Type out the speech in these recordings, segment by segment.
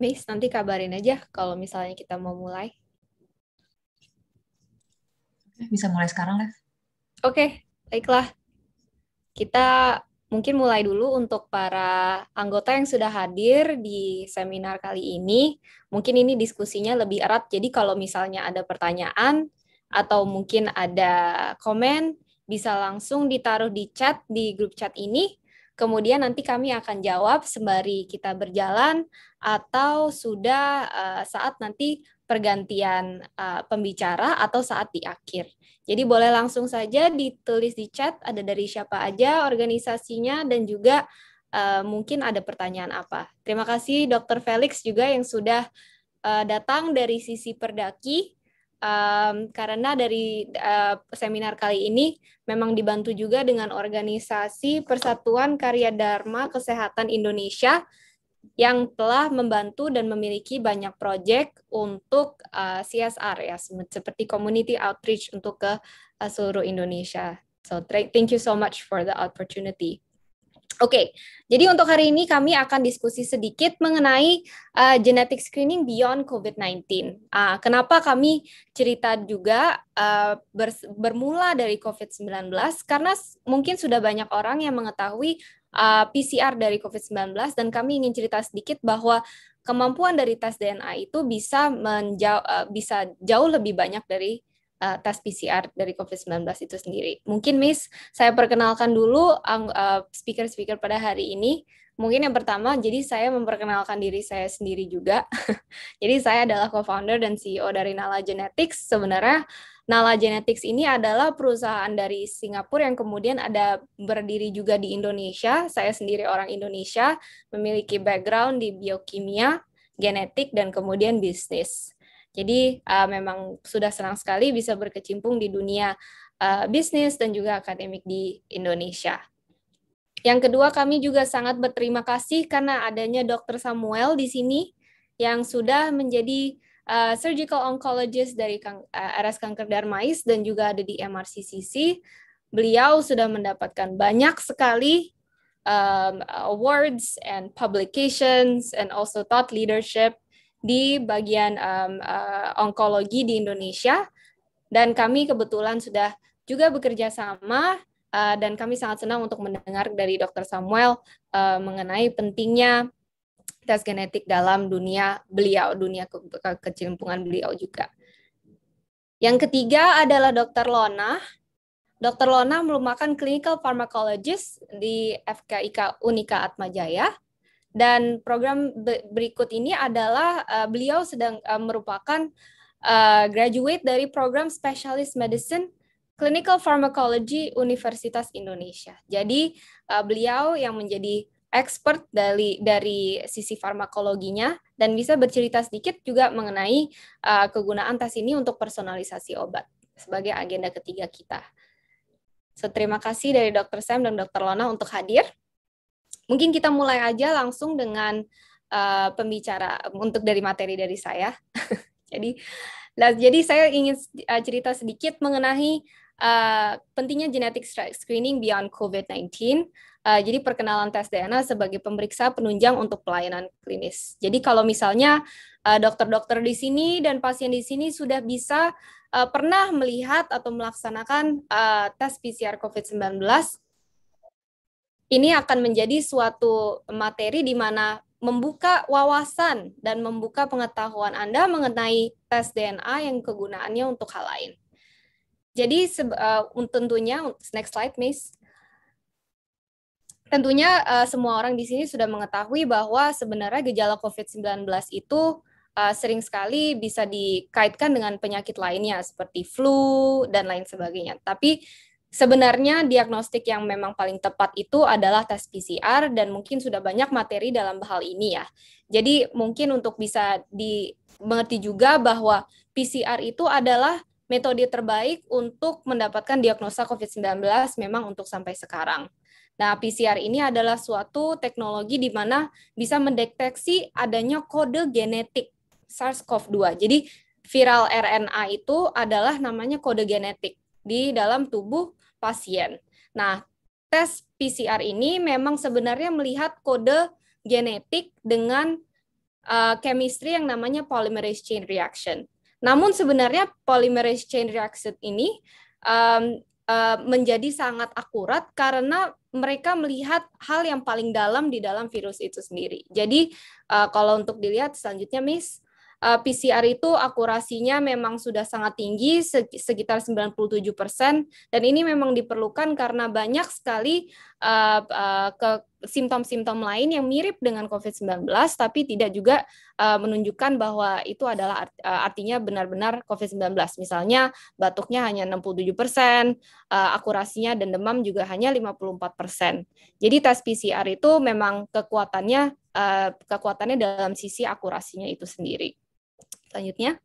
Miss, nanti kabarin aja kalau misalnya kita mau mulai. Bisa mulai sekarang, Lev. Oke, okay, baiklah. Kita mungkin mulai dulu untuk para anggota yang sudah hadir di seminar kali ini. Mungkin ini diskusinya lebih erat, jadi kalau misalnya ada pertanyaan atau mungkin ada komen, bisa langsung ditaruh di chat di grup chat ini Kemudian nanti kami akan jawab sembari kita berjalan atau sudah uh, saat nanti pergantian uh, pembicara atau saat di akhir. Jadi boleh langsung saja ditulis di chat ada dari siapa aja organisasinya dan juga uh, mungkin ada pertanyaan apa. Terima kasih Dr. Felix juga yang sudah uh, datang dari sisi Perdaki um, karena dari uh, seminar kali ini memang dibantu juga dengan organisasi Persatuan Karya Dharma Kesehatan Indonesia yang telah membantu dan memiliki banyak proyek untuk uh, CSR ya seperti community outreach untuk ke uh, seluruh Indonesia. So thank you so much for the opportunity. Oke, okay. jadi untuk hari ini kami akan diskusi sedikit mengenai uh, genetic screening beyond COVID-19. Uh, ah, kenapa kami cerita juga uh, bermula dari COVID-19? Karena mungkin sudah banyak orang yang mengetahui uh, eh, PCR dari COVID-19 dan kami ingin cerita sedikit bahwa kemampuan dari tes DNA itu bisa menjau uh, bisa jauh lebih banyak dari uh, tes PCR dari COVID-19 itu sendiri. Mungkin Miss, saya perkenalkan dulu eh, speaker-speaker uh, pada hari ini. Mungkin yang pertama, jadi saya memperkenalkan diri saya sendiri juga. jadi saya adalah co-founder dan CEO dari Nala Genetics. Sebenarnya Nala Genetics ini adalah perusahaan dari Singapura yang kemudian ada berdiri juga di Indonesia. Saya sendiri orang Indonesia, memiliki background di biokimia, genetik, dan kemudian bisnis. Jadi uh, memang sudah senang sekali bisa berkecimpung di dunia uh, bisnis dan juga akademik di Indonesia. Yang kedua, kami juga sangat berterima kasih karena adanya Dr. Samuel di sini yang sudah menjadi uh, surgical oncologist dari kang, uh, RS Kanker Darmais dan juga ada di MRCCC. Beliau sudah mendapatkan banyak sekali um, awards and publications and also thought leadership di bagian um, uh, onkologi di Indonesia dan kami kebetulan sudah juga bekerja sama uh, dan kami sangat senang untuk mendengar dari Dr. Samuel uh, mengenai pentingnya tes genetik dalam dunia beliau, dunia ke ke kecimpungan beliau juga. Yang ketiga adalah Dr. Lona. Dr. Lona merupakan clinical pharmacologist di FKIK Unika Atmajaya dan program berikut ini adalah uh, beliau sedang uh, merupakan uh, graduate dari program Specialist Medicine Clinical Pharmacology Universitas Indonesia. Jadi uh, beliau yang menjadi expert dari dari sisi farmakologinya dan bisa bercerita sedikit juga mengenai uh, kegunaan tes ini untuk personalisasi obat sebagai agenda ketiga kita. So, terima kasih dari Dr. Sam dan Dr. Lona untuk hadir. Mungkin kita mulai aja langsung dengan uh, pembicara untuk dari materi dari saya. jadi, nah, jadi saya ingin eh, cerita sedikit mengenai uh, pentingnya genetic screening beyond COVID-19. Uh, jadi perkenalan tes DNA sebagai pemeriksa penunjang untuk pelayanan klinis. Jadi kalau misalnya dokter-dokter uh, di sini dan pasien di sini sudah bisa uh, pernah melihat atau melaksanakan uh, tes PCR COVID-19 ini akan menjadi suatu materi di mana membuka wawasan dan membuka pengetahuan Anda mengenai tes DNA yang kegunaannya untuk hal lain. Jadi eh, tentunya next slide, Miss. Tentunya eh, semua orang di sini sudah mengetahui bahwa sebenarnya gejala COVID-19 itu eh, sering sekali bisa dikaitkan dengan penyakit lainnya seperti flu dan lain sebagainya. Tapi Sebenarnya diagnostik yang memang paling tepat itu adalah tes PCR dan mungkin sudah banyak materi dalam hal ini ya. Jadi mungkin untuk bisa dimengerti juga bahwa PCR itu adalah metode terbaik untuk mendapatkan diagnosa COVID-19 memang untuk sampai sekarang. Nah, PCR ini adalah suatu teknologi di mana bisa mendeteksi adanya kode genetik SARS-CoV-2. Jadi, viral RNA itu adalah namanya kode genetik di dalam tubuh pasien. Nah, tes PCR ini memang sebenarnya melihat kode genetik dengan uh, chemistry yang namanya polymerase chain reaction. Namun sebenarnya polymerase chain reaction ini um, uh, menjadi sangat akurat karena mereka melihat hal yang paling dalam di dalam virus itu sendiri. Jadi uh, kalau untuk dilihat selanjutnya, Miss, uh, eh, PCR itu akurasinya memang sudah sangat tinggi sekitar 97% dan ini memang diperlukan karena banyak sekali uh, uh, ke simptom-simptom lain yang mirip dengan COVID-19 tapi tidak juga uh, menunjukkan bahwa itu adalah art, uh, artinya benar-benar COVID-19. Misalnya batuknya hanya 67%, uh, akurasinya dan demam juga hanya 54%. Jadi tes PCR itu memang kekuatannya uh, kekuatannya dalam sisi akurasinya itu sendiri selanjutnya.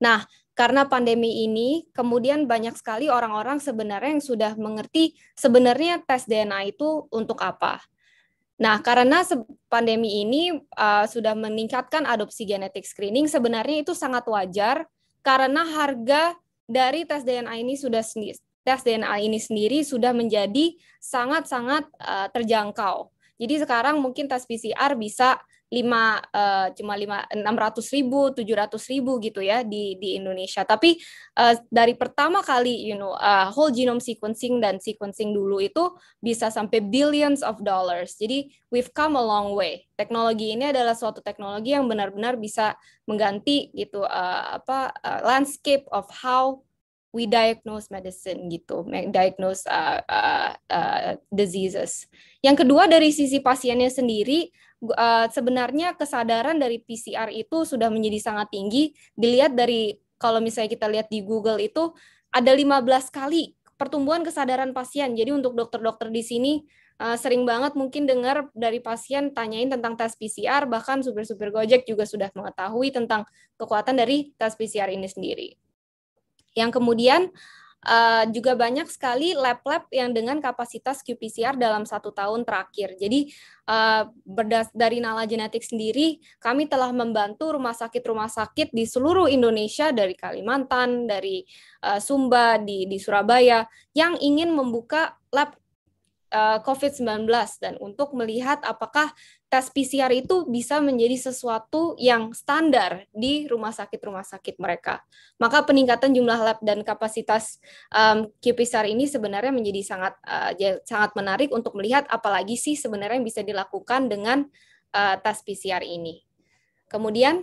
Nah, karena pandemi ini, kemudian banyak sekali orang-orang sebenarnya yang sudah mengerti sebenarnya tes DNA itu untuk apa. Nah, karena pandemi ini uh, sudah meningkatkan adopsi genetik screening, sebenarnya itu sangat wajar karena harga dari tes DNA ini sudah tes DNA ini sendiri sudah menjadi sangat-sangat uh, terjangkau. Jadi sekarang mungkin tes PCR bisa lima uh, cuma lima enam ratus ribu tujuh ratus ribu gitu ya di di Indonesia tapi uh, dari pertama kali you know uh, whole genome sequencing dan sequencing dulu itu bisa sampai billions of dollars jadi we've come a long way teknologi ini adalah suatu teknologi yang benar-benar bisa mengganti gitu uh, apa uh, landscape of how we diagnose medicine gitu, diagnose uh, uh, uh, diseases. Yang kedua dari sisi pasiennya sendiri, uh, sebenarnya kesadaran dari PCR itu sudah menjadi sangat tinggi. Dilihat dari kalau misalnya kita lihat di Google itu ada 15 kali pertumbuhan kesadaran pasien. Jadi untuk dokter-dokter di sini uh, sering banget mungkin dengar dari pasien tanyain tentang tes PCR, bahkan supir-supir Gojek juga sudah mengetahui tentang kekuatan dari tes PCR ini sendiri yang kemudian uh, juga banyak sekali lab-lab yang dengan kapasitas qPCR dalam satu tahun terakhir. Jadi uh, berdas dari Nala Genetik sendiri, kami telah membantu rumah sakit-rumah sakit di seluruh Indonesia dari Kalimantan, dari uh, Sumba, di, di Surabaya yang ingin membuka lab Eh, COVID-19 dan untuk melihat apakah tes PCR itu bisa menjadi sesuatu yang standar di rumah sakit-rumah sakit mereka. Maka peningkatan jumlah lab dan kapasitas um, QPCR ini sebenarnya menjadi sangat uh, sangat menarik untuk melihat apalagi sih sebenarnya yang bisa dilakukan dengan uh, tes PCR ini. Kemudian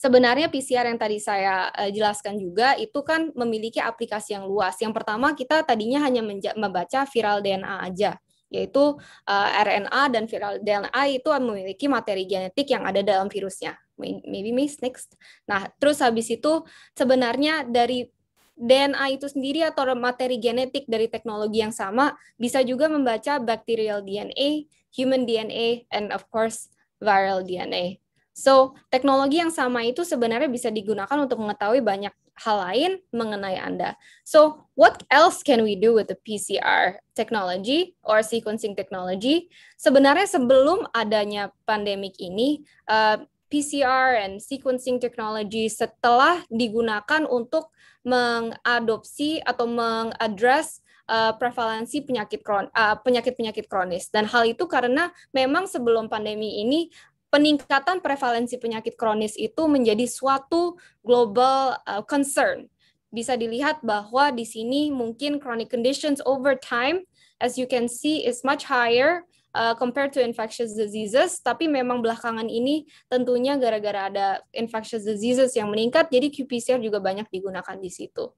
sebenarnya PCR yang tadi saya eh, jelaskan juga itu kan memiliki aplikasi yang luas. Yang pertama kita tadinya hanya membaca viral DNA aja yaitu uh, eh, RNA dan viral DNA itu memiliki materi genetik yang ada dalam virusnya. Maybe miss next. Nah, terus habis itu sebenarnya dari DNA itu sendiri atau materi genetik dari teknologi yang sama bisa juga membaca bacterial DNA, human DNA, and of course viral DNA. So, teknologi yang sama itu sebenarnya bisa digunakan untuk mengetahui banyak hal lain mengenai Anda. So, what else can we do with the PCR technology or sequencing technology? Sebenarnya sebelum adanya pandemik ini, uh, eh, PCR and sequencing technology setelah digunakan untuk mengadopsi atau mengadres uh, prevalensi penyakit kron uh, eh, penyakit penyakit kronis dan hal itu karena memang sebelum pandemi ini peningkatan prevalensi penyakit kronis itu menjadi suatu global uh, concern. Bisa dilihat bahwa di sini mungkin chronic conditions over time, as you can see, is much higher uh, compared to infectious diseases. Tapi memang belakangan ini tentunya gara-gara ada infectious diseases yang meningkat, jadi qPCR juga banyak digunakan di situ.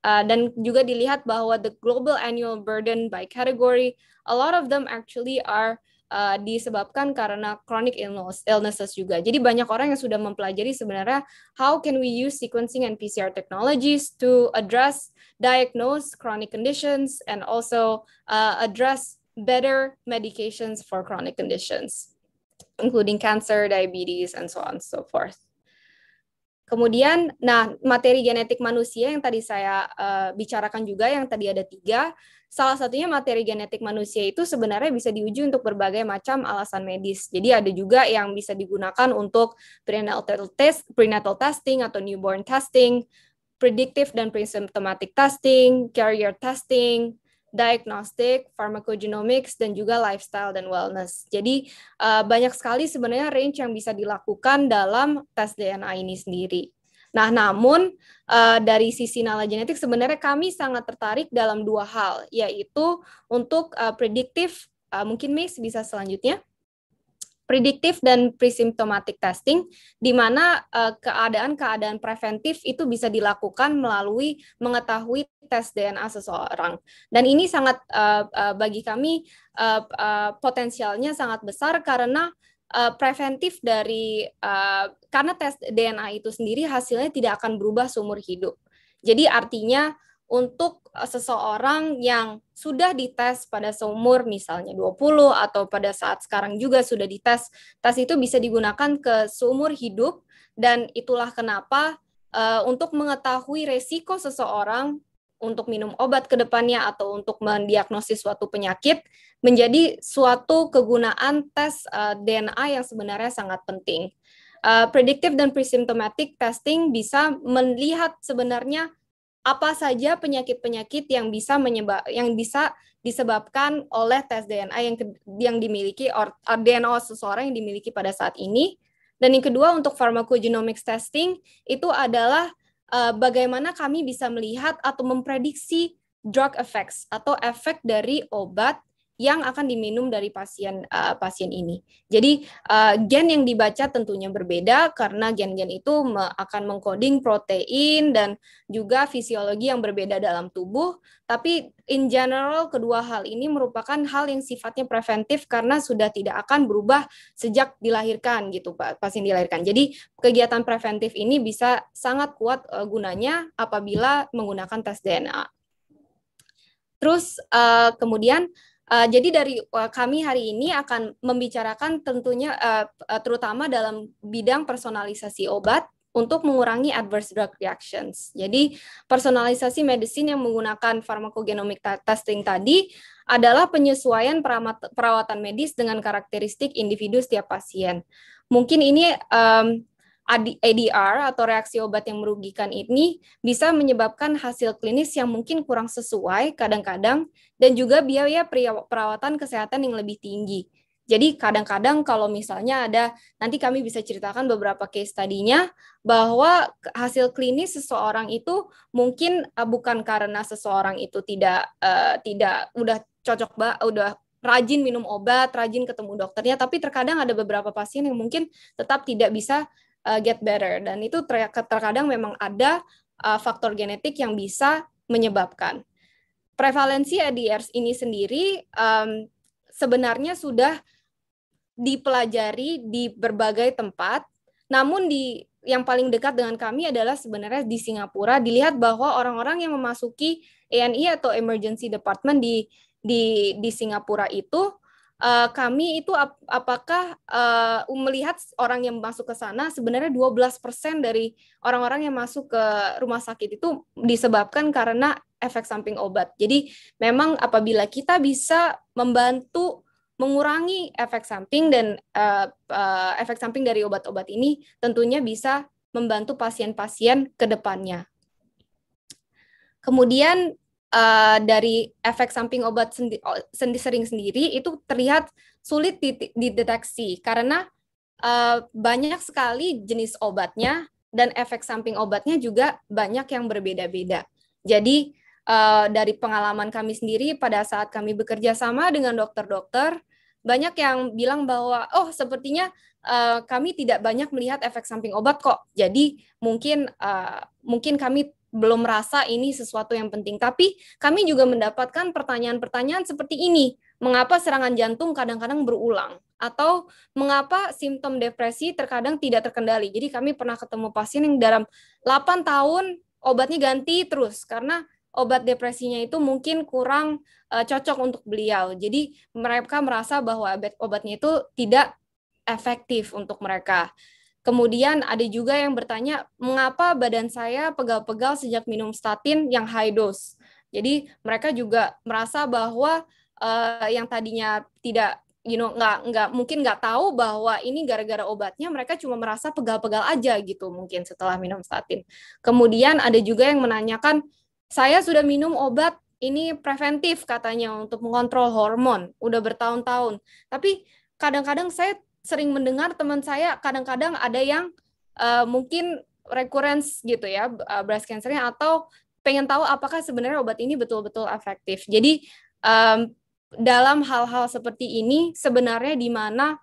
Uh, dan juga dilihat bahwa the global annual burden by category, a lot of them actually are uh, disebabkan karena chronic illness, illnesses juga. Jadi banyak orang yang sudah mempelajari sebenarnya how can we use sequencing and PCR technologies to address, diagnose chronic conditions and also uh, address better medications for chronic conditions, including cancer, diabetes, and so on and so forth. Kemudian, nah materi genetik manusia yang tadi saya uh, bicarakan juga, yang tadi ada tiga, salah satunya materi genetik manusia itu sebenarnya bisa diuji untuk berbagai macam alasan medis. Jadi ada juga yang bisa digunakan untuk prenatal test, prenatal testing atau newborn testing, predictive dan presymptomatic testing, carrier testing, diagnostic, pharmacogenomics, dan juga lifestyle dan wellness. Jadi eh, banyak sekali sebenarnya range yang bisa dilakukan dalam tes DNA ini sendiri. Nah, namun uh, dari sisi Nala Genetik sebenarnya kami sangat tertarik dalam dua hal, yaitu untuk uh, prediktif, uh, mungkin Miss bisa selanjutnya, prediktif dan presymptomatic testing, di mana keadaan-keadaan preventif itu bisa dilakukan melalui mengetahui tes DNA seseorang. Dan ini sangat bagi kami potensialnya sangat besar karena uh, preventif dari uh, karena tes DNA itu sendiri hasilnya tidak akan berubah seumur hidup. Jadi artinya untuk eh, seseorang yang sudah dites pada seumur misalnya 20 atau pada saat sekarang juga sudah dites, tes itu bisa digunakan ke seumur hidup dan itulah kenapa uh, untuk mengetahui resiko seseorang untuk minum obat ke depannya atau untuk mendiagnosis suatu penyakit menjadi suatu kegunaan tes uh, eh, DNA yang sebenarnya sangat penting. Uh, eh, predictive dan presymptomatic testing bisa melihat sebenarnya apa saja penyakit-penyakit yang bisa menyebab yang bisa disebabkan oleh tes DNA yang yang dimiliki or, or DNA seseorang yang dimiliki pada saat ini. Dan yang kedua untuk pharmacogenomics testing itu adalah uh, bagaimana kami bisa melihat atau memprediksi drug effects atau efek dari obat yang akan diminum dari pasien uh, pasien ini. Jadi uh, gen yang dibaca tentunya berbeda karena gen-gen itu me akan mengkoding protein dan juga fisiologi yang berbeda dalam tubuh. Tapi in general kedua hal ini merupakan hal yang sifatnya preventif karena sudah tidak akan berubah sejak dilahirkan gitu Pak pasien dilahirkan. Jadi kegiatan preventif ini bisa sangat kuat uh, gunanya apabila menggunakan tes DNA. Terus uh, kemudian Uh, jadi dari uh, kami hari ini akan membicarakan tentunya uh, terutama dalam bidang personalisasi obat untuk mengurangi adverse drug reactions. Jadi personalisasi medicine yang menggunakan pharmacogenomic testing tadi adalah penyesuaian perawatan medis dengan karakteristik individu setiap pasien. Mungkin ini um, ADR atau reaksi obat yang merugikan ini bisa menyebabkan hasil klinis yang mungkin kurang sesuai kadang-kadang dan juga biaya perawatan kesehatan yang lebih tinggi. Jadi kadang-kadang kalau misalnya ada nanti kami bisa ceritakan beberapa case tadinya bahwa hasil klinis seseorang itu mungkin eh, bukan karena seseorang itu tidak uh, tidak udah cocok bah, udah rajin minum obat, rajin ketemu dokternya, tapi terkadang ada beberapa pasien yang mungkin tetap tidak bisa uh, get better dan itu ter terkadang memang ada uh, faktor genetik yang bisa menyebabkan prevalensi ADRS ini sendiri um, sebenarnya sudah dipelajari di berbagai tempat namun di yang paling dekat dengan kami adalah sebenarnya di Singapura dilihat bahwa orang-orang yang memasuki ENI atau emergency department di di di Singapura itu uh, kami itu ap apakah uh, melihat orang yang masuk ke sana sebenarnya 12% dari orang-orang yang masuk ke rumah sakit itu disebabkan karena efek samping obat. Jadi memang apabila kita bisa membantu mengurangi efek samping dan uh, uh, efek samping dari obat-obat ini tentunya bisa membantu pasien-pasien ke depannya. Kemudian Eh, dari efek samping obat sendi sendi sering sendiri itu terlihat sulit dideteksi karena uh, banyak sekali jenis obatnya dan efek samping obatnya juga banyak yang berbeda-beda. Jadi uh, dari pengalaman kami sendiri pada saat kami bekerja sama dengan dokter-dokter banyak yang bilang bahwa oh sepertinya uh, kami tidak banyak melihat efek samping obat kok. Jadi mungkin uh, mungkin kami belum merasa ini sesuatu yang penting. Tapi kami juga mendapatkan pertanyaan-pertanyaan seperti ini. Mengapa serangan jantung kadang-kadang berulang? Atau mengapa simptom depresi terkadang tidak terkendali? Jadi kami pernah ketemu pasien yang dalam 8 tahun obatnya ganti terus karena obat depresinya itu mungkin kurang uh, cocok untuk beliau. Jadi mereka merasa bahwa obatnya itu tidak efektif untuk mereka. Kemudian ada juga yang bertanya, mengapa badan saya pegal-pegal sejak minum statin yang high dose? Jadi mereka juga merasa bahwa uh, yang tadinya tidak you know nggak nggak mungkin nggak tahu bahwa ini gara-gara obatnya mereka cuma merasa pegal-pegal aja gitu mungkin setelah minum statin. Kemudian ada juga yang menanyakan saya sudah minum obat ini preventif katanya untuk mengontrol hormon udah bertahun-tahun tapi kadang-kadang saya sering mendengar teman saya kadang-kadang ada yang uh, mungkin recurrence gitu ya uh, breast cancernya atau pengen tahu apakah sebenarnya obat ini betul-betul efektif. Jadi um, dalam hal-hal seperti ini sebenarnya di mana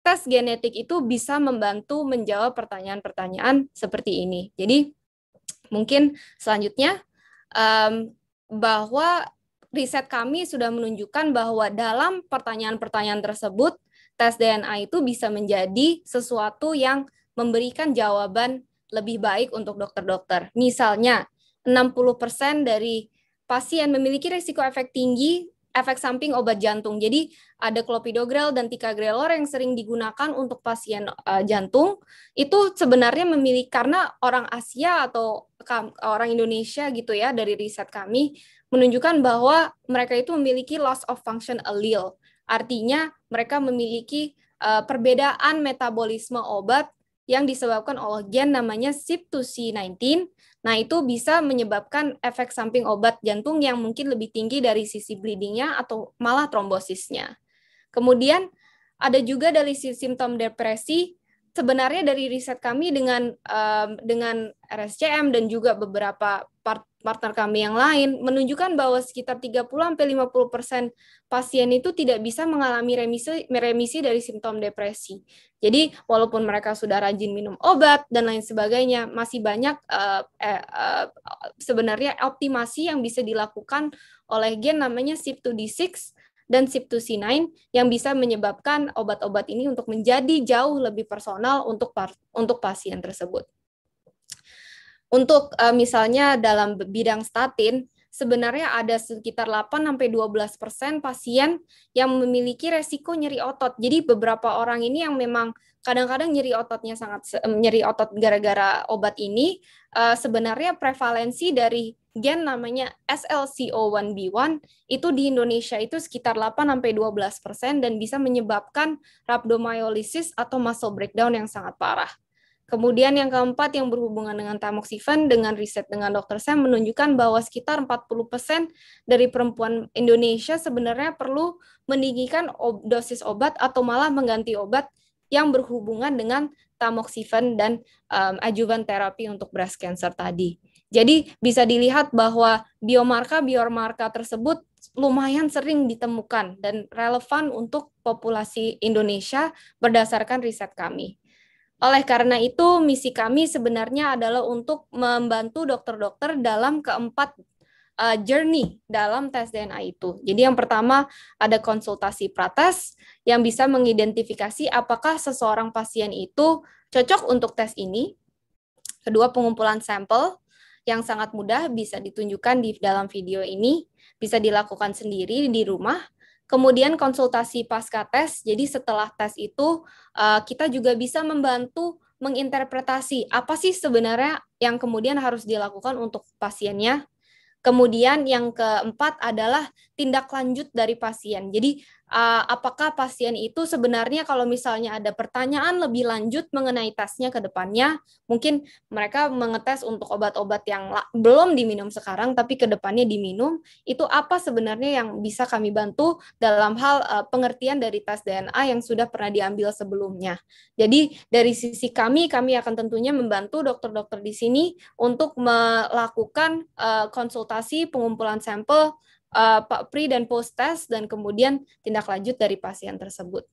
tes genetik itu bisa membantu menjawab pertanyaan-pertanyaan seperti ini. Jadi mungkin selanjutnya um, bahwa riset kami sudah menunjukkan bahwa dalam pertanyaan-pertanyaan tersebut tes DNA itu bisa menjadi sesuatu yang memberikan jawaban lebih baik untuk dokter-dokter. Misalnya, 60% dari pasien memiliki risiko efek tinggi efek samping obat jantung. Jadi ada clopidogrel dan ticagrelor yang sering digunakan untuk pasien uh, jantung itu sebenarnya memiliki karena orang Asia atau orang Indonesia gitu ya dari riset kami menunjukkan bahwa mereka itu memiliki loss of function allele. Artinya mereka memiliki uh, perbedaan metabolisme obat yang disebabkan oleh gen namanya CYP2C19. Nah, itu bisa menyebabkan efek samping obat jantung yang mungkin lebih tinggi dari sisi bleedingnya atau malah trombosisnya. Kemudian ada juga dari simptom depresi. Sebenarnya dari riset kami dengan eh, dengan RSCM dan juga beberapa part partner kami yang lain menunjukkan bahwa sekitar 30 sampai 50% pasien itu tidak bisa mengalami remisi remisi dari simptom depresi. Jadi walaupun mereka sudah rajin minum obat dan lain sebagainya, masih banyak uh, eh, uh, sebenarnya optimasi yang bisa dilakukan oleh gen namanya CYP2D6 dan CYP2C9 yang bisa menyebabkan obat-obat ini untuk menjadi jauh lebih personal untuk untuk pasien tersebut. Untuk uh, misalnya dalam bidang statin, sebenarnya ada sekitar 8-12 persen pasien yang memiliki resiko nyeri otot. Jadi beberapa orang ini yang memang kadang-kadang nyeri ototnya sangat nyeri otot gara-gara obat ini uh, sebenarnya prevalensi dari gen namanya SLCO1B1 itu di Indonesia itu sekitar 8-12 persen dan bisa menyebabkan rhabdomyolisis atau muscle breakdown yang sangat parah. Kemudian yang keempat yang berhubungan dengan tamoxifen dengan riset dengan dokter saya menunjukkan bahwa sekitar 40% dari perempuan Indonesia sebenarnya perlu meninggikan ob dosis obat atau malah mengganti obat yang berhubungan dengan tamoxifen dan um, ajuvan terapi untuk breast cancer tadi. Jadi bisa dilihat bahwa biomarka-biomarka tersebut lumayan sering ditemukan dan relevan untuk populasi Indonesia berdasarkan riset kami. Oleh karena itu, misi kami sebenarnya adalah untuk membantu dokter-dokter dalam keempat uh, journey dalam tes DNA itu. Jadi yang pertama ada konsultasi prates yang bisa mengidentifikasi apakah seseorang pasien itu cocok untuk tes ini. Kedua pengumpulan sampel yang sangat mudah bisa ditunjukkan di dalam video ini, bisa dilakukan sendiri di rumah Kemudian konsultasi pasca tes. Jadi setelah tes itu eh, kita juga bisa membantu menginterpretasi apa sih sebenarnya yang kemudian harus dilakukan untuk pasiennya. Kemudian yang keempat adalah tindak lanjut dari pasien. Jadi eh, apakah pasien itu sebenarnya kalau misalnya ada pertanyaan lebih lanjut mengenai tesnya ke depannya, mungkin mereka mengetes untuk obat-obat yang belum diminum sekarang tapi ke depannya diminum, itu apa sebenarnya yang bisa kami bantu dalam hal eh, pengertian dari tes DNA yang sudah pernah diambil sebelumnya. Jadi dari sisi kami kami akan tentunya membantu dokter-dokter di sini untuk melakukan eh, konsultasi pengumpulan sampel uh, Pri dan post test dan kemudian tindak lanjut dari pasien tersebut.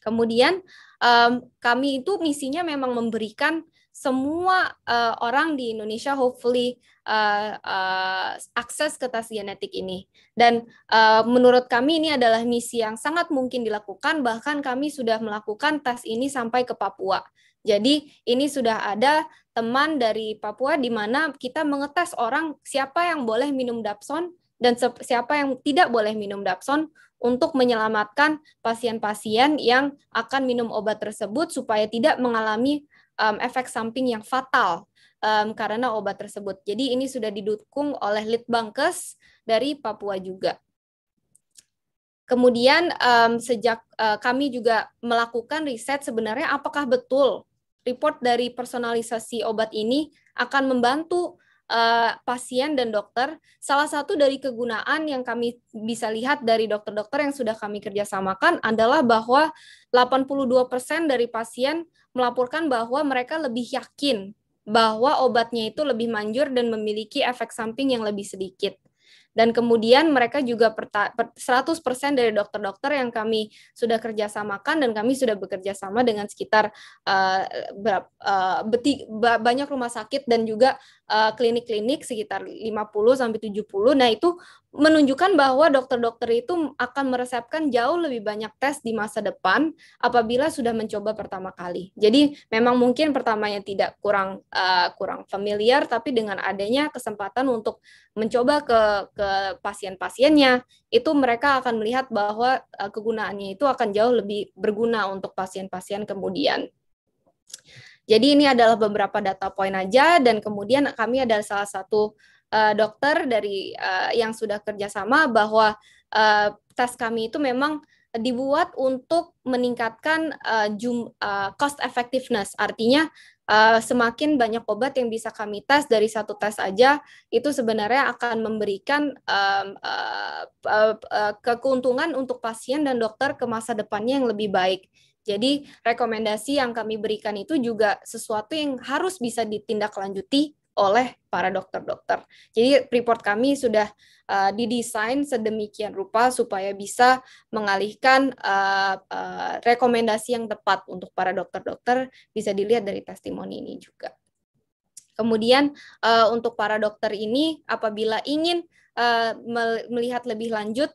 Kemudian um, kami itu misinya memang memberikan semua uh, orang di Indonesia hopefully uh, uh, akses ke tes genetik ini. Dan uh, menurut kami ini adalah misi yang sangat mungkin dilakukan, bahkan kami sudah melakukan tes ini sampai ke Papua. Jadi ini sudah ada teman dari Papua di mana kita mengetes orang siapa yang boleh minum Dapson dan siapa yang tidak boleh minum Dapson untuk menyelamatkan pasien-pasien yang akan minum obat tersebut supaya tidak mengalami um, efek samping yang fatal um, karena obat tersebut. Jadi ini sudah didukung oleh Litbangkes dari Papua juga. Kemudian um, sejak uh, kami juga melakukan riset sebenarnya apakah betul report dari personalisasi obat ini akan membantu uh, pasien dan dokter. Salah satu dari kegunaan yang kami bisa lihat dari dokter-dokter yang sudah kami kerjasamakan adalah bahwa 82% dari pasien melaporkan bahwa mereka lebih yakin bahwa obatnya itu lebih manjur dan memiliki efek samping yang lebih sedikit dan kemudian mereka juga 100% dari dokter-dokter yang kami sudah kerjasamakan dan kami sudah bekerja sama dengan sekitar uh, uh, banyak rumah sakit dan juga klinik eh, klinik-klinik sekitar 50 sampai 70. Nah, itu menunjukkan bahwa dokter-dokter itu akan meresepkan jauh lebih banyak tes di masa depan apabila sudah mencoba pertama kali. Jadi memang mungkin pertamanya tidak kurang uh, kurang familiar tapi dengan adanya kesempatan untuk mencoba ke ke pasien-pasiennya, itu mereka akan melihat bahwa eh, kegunaannya itu akan jauh lebih berguna untuk pasien-pasien kemudian. Jadi ini adalah beberapa data poin aja dan kemudian kami adalah salah satu uh, dokter dari uh, yang sudah kerjasama bahwa uh, tes kami itu memang dibuat untuk meningkatkan uh, jum, uh, cost effectiveness, artinya Eh, semakin banyak obat yang bisa kami tes dari satu tes aja itu sebenarnya akan memberikan um, uh, uh, uh, keuntungan untuk pasien dan dokter ke masa depannya yang lebih baik. Jadi rekomendasi yang kami berikan itu juga sesuatu yang harus bisa ditindaklanjuti oleh para dokter-dokter. Jadi report kami sudah uh, didesain sedemikian rupa supaya bisa mengalihkan uh, uh, rekomendasi yang tepat untuk para dokter-dokter bisa dilihat dari testimoni ini juga. Kemudian uh, untuk para dokter ini apabila ingin uh, melihat lebih lanjut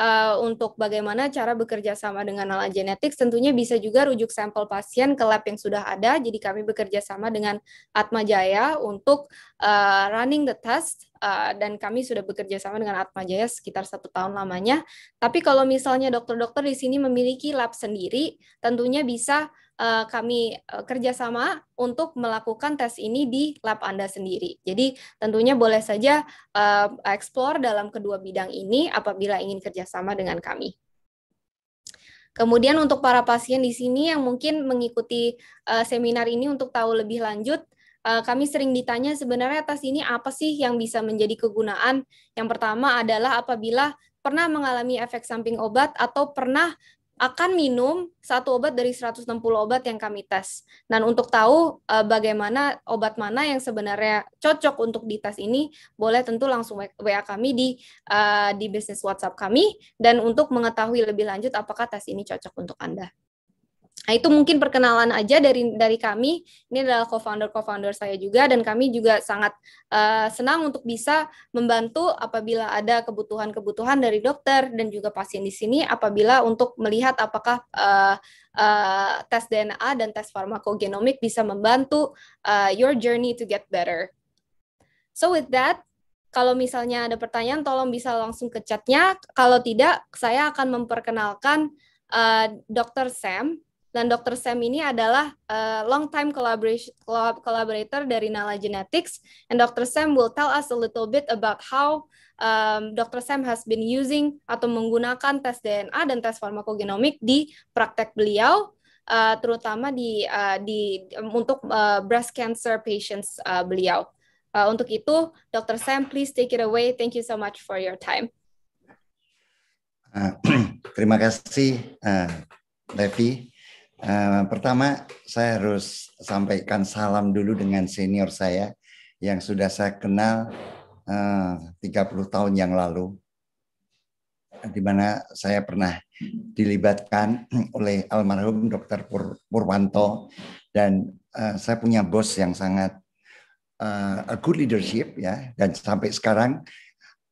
uh, untuk bagaimana cara bekerja sama dengan Nala Genetik, tentunya bisa juga rujuk sampel pasien ke lab yang sudah ada. Jadi kami bekerja sama dengan Atma Jaya untuk uh, running the test uh, dan kami sudah bekerja sama dengan Atma Jaya sekitar satu tahun lamanya. Tapi kalau misalnya dokter-dokter di sini memiliki lab sendiri, tentunya bisa uh, kami uh, kerjasama untuk melakukan tes ini di lab Anda sendiri. Jadi tentunya boleh saja uh, explore dalam kedua bidang ini apabila ingin kerjasama dengan kami. Kemudian untuk para pasien di sini yang mungkin mengikuti uh, seminar ini untuk tahu lebih lanjut, kami sering ditanya sebenarnya tes ini apa sih yang bisa menjadi kegunaan? Yang pertama adalah apabila pernah mengalami efek samping obat atau pernah akan minum satu obat dari 160 obat yang kami tes. Dan untuk tahu eh, bagaimana obat mana yang sebenarnya cocok untuk dites ini, boleh tentu langsung WA kami di eh, di bisnis WhatsApp kami dan untuk mengetahui lebih lanjut apakah tes ini cocok untuk Anda. Nah, itu mungkin perkenalan aja dari dari kami. Ini adalah co-founder-co-founder saya juga dan kami juga sangat uh, senang untuk bisa membantu apabila ada kebutuhan-kebutuhan dari dokter dan juga pasien di sini apabila untuk melihat apakah uh, uh, tes DNA dan tes farmakogenomik bisa membantu uh, your journey to get better. So with that, kalau misalnya ada pertanyaan tolong bisa langsung ke chatnya. Kalau tidak, saya akan memperkenalkan uh, Dr. Sam dan Dr. Sam ini adalah uh, long time collaborator dari Nala Genetics. And Dr. Sam will tell us a little bit about how um, Dr. Sam has been using atau menggunakan tes DNA dan tes farmakogenomik di praktek beliau, uh, terutama di uh, di um, untuk uh, breast cancer patients uh, beliau. Uh, untuk itu, Dr. Sam, please take it away. Thank you so much for your time. Uh, terima kasih, uh, Levi. Eh, pertama, saya harus sampaikan salam dulu dengan senior saya yang sudah saya kenal eh, uh, 30 tahun yang lalu, di mana saya pernah dilibatkan oleh almarhum Dr. Pur Purwanto dan uh, saya punya bos yang sangat uh, a good leadership ya dan sampai sekarang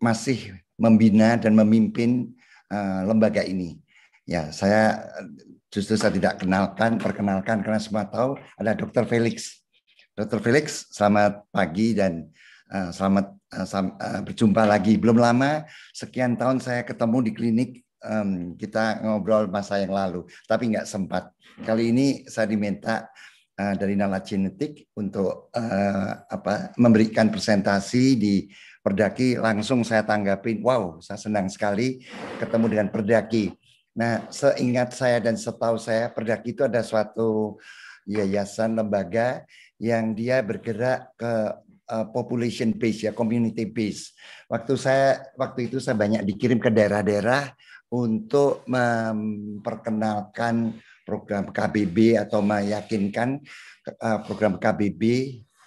masih membina dan memimpin uh, lembaga ini. Ya, saya Justru saya tidak kenalkan, perkenalkan karena semua tahu ada Dokter Felix. Dokter Felix, selamat pagi dan uh, selamat uh, sam, uh, berjumpa lagi. Belum lama, sekian tahun saya ketemu di klinik um, kita ngobrol masa yang lalu, tapi nggak sempat. Kali ini saya diminta uh, dari Nala Genetik untuk uh, apa memberikan presentasi di Perdaki langsung saya tanggapin. Wow, saya senang sekali ketemu dengan Perdaki. Nah, seingat saya dan setahu saya, Perdak itu ada suatu yayasan lembaga yang dia bergerak ke eh, population base ya, community base. Waktu saya waktu itu saya banyak dikirim ke daerah-daerah untuk memperkenalkan program KBB atau meyakinkan eh, program KBB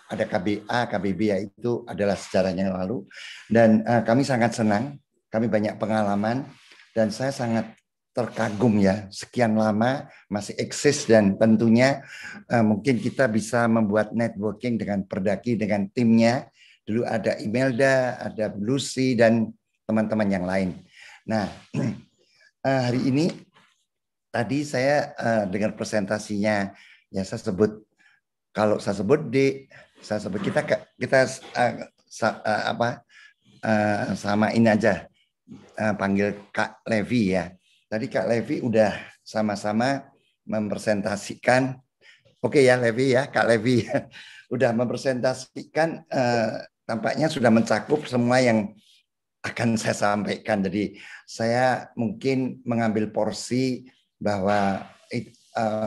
ada KBA, KBB ya itu adalah sejarahnya lalu dan eh, kami sangat senang, kami banyak pengalaman dan saya sangat terkagum ya sekian lama masih eksis dan tentunya uh, mungkin kita bisa membuat networking dengan Perdaki dengan timnya dulu ada Imelda ada Lucy dan teman-teman yang lain. Nah uh, hari ini tadi saya uh, dengar presentasinya ya saya sebut kalau saya sebut D saya sebut kita kita uh, sa, uh, apa uh, samain aja uh, panggil Kak Levi ya Tadi Kak Levi udah sama-sama mempresentasikan, oke okay ya Levi ya, Kak Levi ya, udah mempresentasikan eh, tampaknya sudah mencakup semua yang akan saya sampaikan. Jadi saya mungkin mengambil porsi bahwa eh,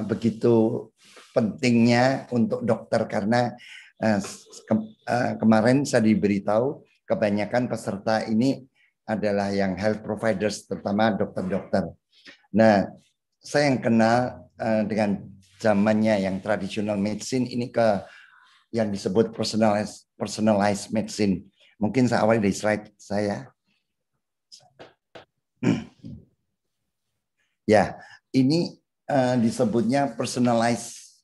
begitu pentingnya untuk dokter karena eh, ke, eh, kemarin saya diberitahu kebanyakan peserta ini adalah yang health providers terutama dokter-dokter. Nah, saya yang kenal eh, dengan zamannya yang tradisional medicine ini ke yang disebut personalized personalized medicine. Mungkin saya awali dari slide saya. ya, ini eh, disebutnya personalized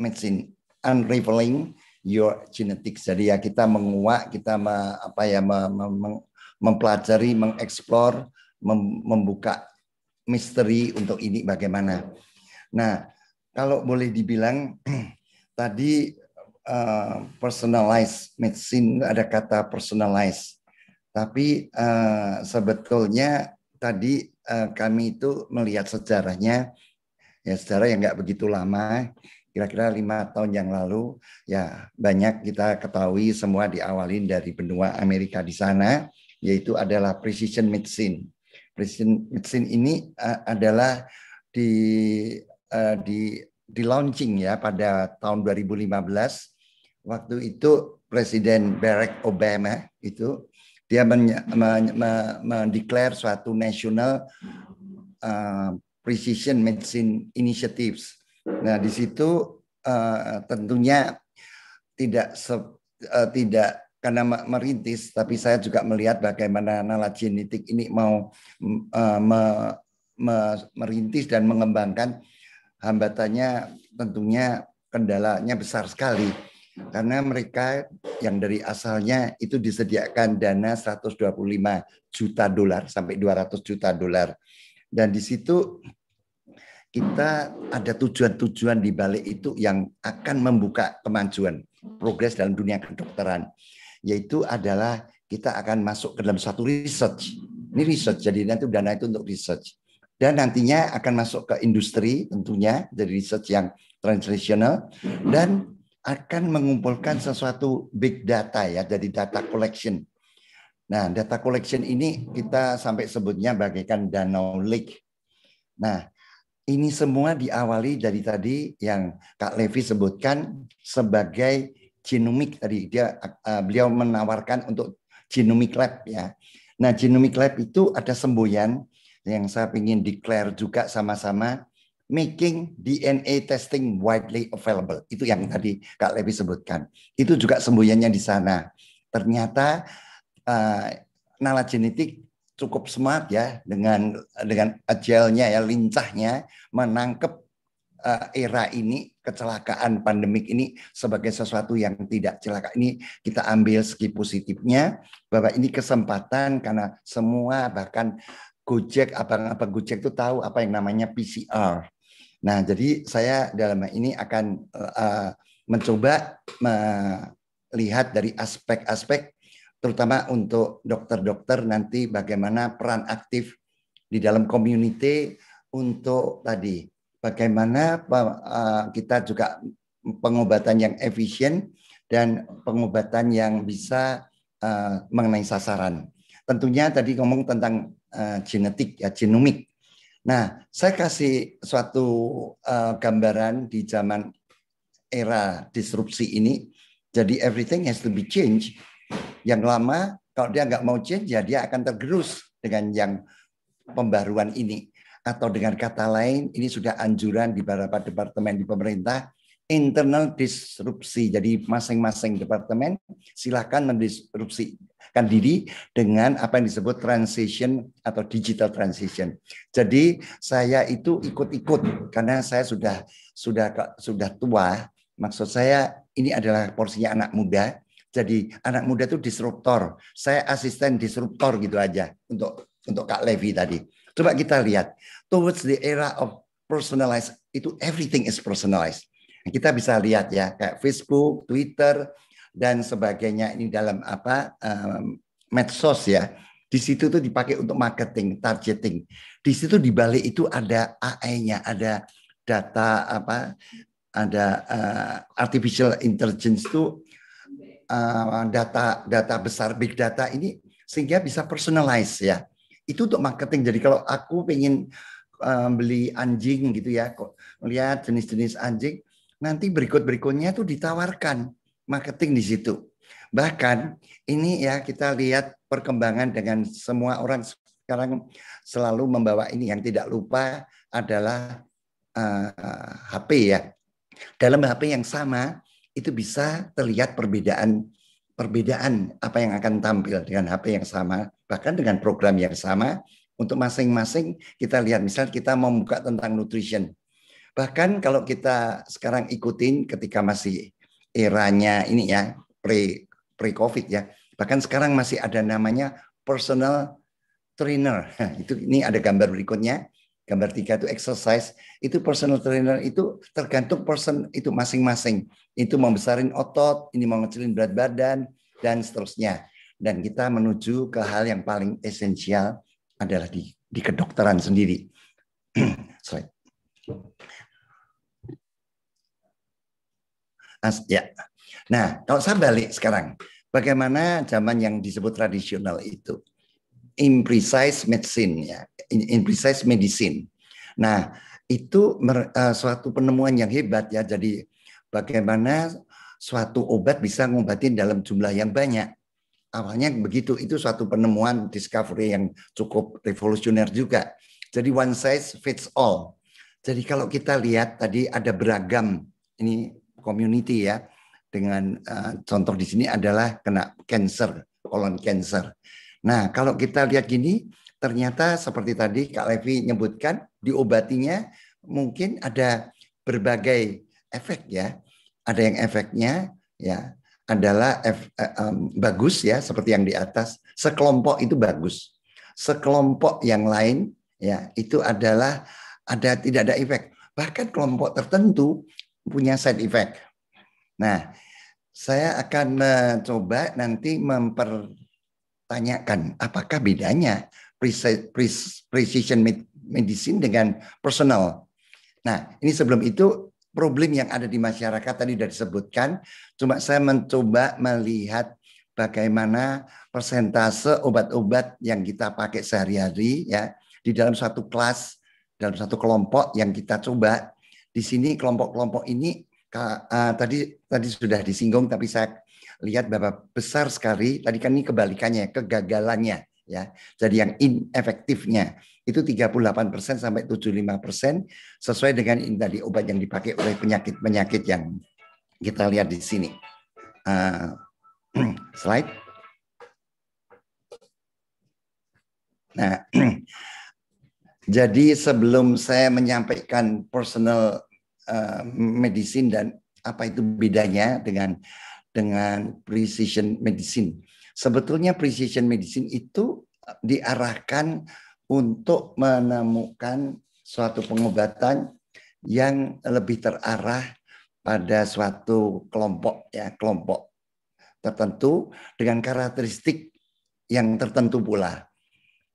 medicine unraveling your genetics. Jadi ya kita menguak, kita me, apa ya me, me, mempelajari, mengeksplor, mem membuka misteri untuk ini bagaimana. Nah, kalau boleh dibilang tadi uh, personalized medicine ada kata personalized, tapi uh, sebetulnya tadi uh, kami itu melihat sejarahnya ya sejarah yang nggak begitu lama kira-kira lima tahun yang lalu ya banyak kita ketahui semua diawalin dari benua Amerika di sana yaitu adalah precision medicine. Precision medicine ini uh, adalah di uh, di di launching ya pada tahun 2015. Waktu itu Presiden Barack Obama itu dia mendeklar suatu national uh, precision medicine initiatives. Nah di situ uh, tentunya tidak se, uh, tidak karena merintis, tapi saya juga melihat bagaimana nala genetik ini mau eh, merintis dan mengembangkan hambatannya tentunya kendalanya besar sekali karena mereka yang dari asalnya itu disediakan dana 125 juta dolar sampai 200 juta dolar dan di situ kita ada tujuan-tujuan di balik itu yang akan membuka kemajuan progres dalam dunia kedokteran yaitu adalah kita akan masuk ke dalam satu research. Ini research, jadi nanti dana itu untuk research. Dan nantinya akan masuk ke industri tentunya, dari research yang translational. Dan akan mengumpulkan sesuatu big data ya, jadi data collection. Nah, data collection ini kita sampai sebutnya bagaikan danau lake. Nah, ini semua diawali dari tadi yang Kak Levi sebutkan sebagai genomic tadi dia uh, beliau menawarkan untuk genomic lab ya. Nah, genomic lab itu ada semboyan yang saya ingin declare juga sama-sama making DNA testing widely available. Itu yang tadi Kak Levi sebutkan. Itu juga semboyannya di sana. Ternyata uh, eh, nala genetik cukup smart ya dengan dengan agile-nya ya lincahnya menangkap eh, era ini kecelakaan pandemik ini sebagai sesuatu yang tidak celaka. Ini kita ambil segi positifnya bahwa ini kesempatan karena semua bahkan Gojek apa apa Gojek itu tahu apa yang namanya PCR. Nah, jadi saya dalam ini akan uh, mencoba melihat dari aspek-aspek terutama untuk dokter-dokter nanti bagaimana peran aktif di dalam community untuk tadi bagaimana kita juga pengobatan yang efisien dan pengobatan yang bisa mengenai sasaran. Tentunya tadi ngomong tentang genetik ya genomik. Nah, saya kasih suatu gambaran di zaman era disrupsi ini. Jadi everything has to be changed. Yang lama kalau dia nggak mau change ya dia akan tergerus dengan yang pembaruan ini. Atau dengan kata lain, ini sudah anjuran di beberapa departemen di pemerintah, internal disrupsi. Jadi masing-masing departemen silahkan mendisrupsikan diri dengan apa yang disebut transition atau digital transition. Jadi saya itu ikut-ikut karena saya sudah sudah sudah tua. Maksud saya ini adalah porsinya anak muda. Jadi anak muda itu disruptor. Saya asisten disruptor gitu aja untuk untuk Kak Levi tadi. Coba kita lihat towards the era of personalized itu everything is personalized. Kita bisa lihat ya kayak Facebook, Twitter dan sebagainya ini dalam apa um, medsos ya. Di situ tuh dipakai untuk marketing, targeting. Di situ di balik itu ada AI-nya, ada data apa ada uh, artificial intelligence tuh uh, data data besar big data ini sehingga bisa personalize ya itu untuk marketing. Jadi kalau aku pengen um, beli anjing gitu ya, kok melihat jenis-jenis anjing, nanti berikut-berikutnya tuh ditawarkan marketing di situ. Bahkan ini ya kita lihat perkembangan dengan semua orang sekarang selalu membawa ini yang tidak lupa adalah uh, eh, HP ya. Dalam HP yang sama itu bisa terlihat perbedaan perbedaan apa yang akan tampil dengan HP yang sama, bahkan dengan program yang sama. Untuk masing-masing kita lihat, misal kita mau buka tentang nutrition. Bahkan kalau kita sekarang ikutin ketika masih eranya ini ya, pre pre covid ya. Bahkan sekarang masih ada namanya personal trainer. itu ini ada gambar berikutnya gambar tiga itu exercise itu personal trainer itu tergantung person itu masing-masing itu membesarin otot ini mau ngecilin berat badan dan seterusnya dan kita menuju ke hal yang paling esensial adalah di di kedokteran sendiri sorry As, ya nah kalau saya balik sekarang bagaimana zaman yang disebut tradisional itu imprecise medicine ya, imprecise medicine. Nah, itu mer, uh, suatu penemuan yang hebat ya. Jadi bagaimana suatu obat bisa ngobatin dalam jumlah yang banyak. Awalnya begitu, itu suatu penemuan discovery yang cukup revolusioner juga. Jadi one size fits all. Jadi kalau kita lihat tadi ada beragam ini community ya dengan uh, contoh di sini adalah kena cancer, colon cancer. Nah, kalau kita lihat gini, ternyata seperti tadi Kak Levi nyebutkan, diobatinya mungkin ada berbagai efek ya. Ada yang efeknya ya adalah ef, eh, um, bagus ya seperti yang di atas, sekelompok itu bagus. Sekelompok yang lain ya itu adalah ada tidak ada efek. Bahkan kelompok tertentu punya side effect. Nah, saya akan mencoba nanti memper tanyakan apakah bedanya precision medicine dengan personal. Nah, ini sebelum itu problem yang ada di masyarakat tadi sudah disebutkan, cuma saya mencoba melihat bagaimana persentase obat-obat yang kita pakai sehari-hari ya di dalam satu kelas, dalam satu kelompok yang kita coba. Di sini kelompok-kelompok ini uh, tadi tadi sudah disinggung tapi saya lihat bahwa besar sekali tadi kan ini kebalikannya kegagalannya ya. Jadi yang inefektifnya itu 38% sampai 75% sesuai dengan ini tadi obat yang dipakai oleh penyakit-penyakit yang kita lihat di sini. Uh, slide. Nah, jadi sebelum saya menyampaikan personal uh, medicine dan apa itu bedanya dengan dengan precision medicine. Sebetulnya precision medicine itu eh, diarahkan untuk menemukan suatu pengobatan yang lebih terarah pada suatu kelompok ya, kelompok tertentu dengan karakteristik yang tertentu pula.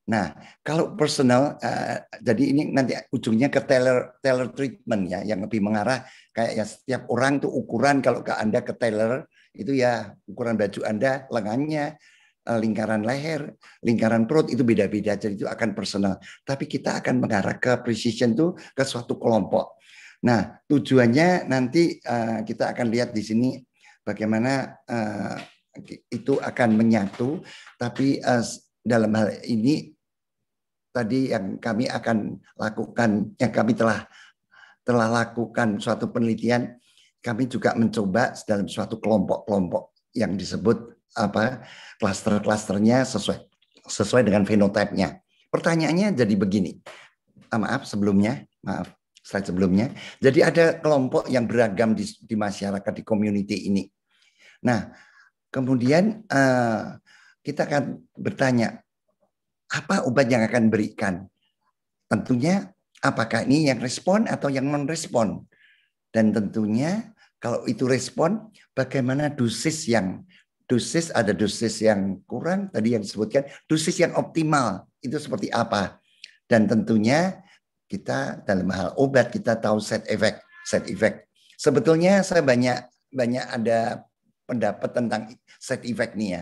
Nah, kalau personal, uh, jadi ini nanti ujungnya ke tailor tailor treatment ya, yang lebih mengarah kayak ya setiap orang tuh ukuran kalau ke anda ke tailor itu ya ukuran baju Anda, lengannya, eh, lingkaran leher, lingkaran perut itu beda-beda jadi itu akan personal. Tapi kita akan mengarah ke precision itu ke suatu kelompok. Nah, tujuannya nanti eh, kita akan lihat di sini bagaimana eh, itu akan menyatu tapi dalam hal ini tadi yang kami akan lakukan yang kami telah telah lakukan suatu penelitian kami juga mencoba dalam suatu kelompok-kelompok yang disebut apa klaster-klasternya sesuai sesuai dengan fenotipenya. Pertanyaannya jadi begini. Ah, maaf sebelumnya, maaf slide sebelumnya. Jadi ada kelompok yang beragam di, di masyarakat di community ini. Nah, kemudian uh, kita akan bertanya apa obat yang akan berikan? Tentunya apakah ini yang respon atau yang non-respon? Dan tentunya kalau itu respon, bagaimana dosis yang dosis ada dosis yang kurang tadi yang disebutkan, dosis yang optimal itu seperti apa? Dan tentunya kita dalam hal obat kita tahu side effect, side effect. Sebetulnya saya banyak banyak ada pendapat tentang side effect nih ya.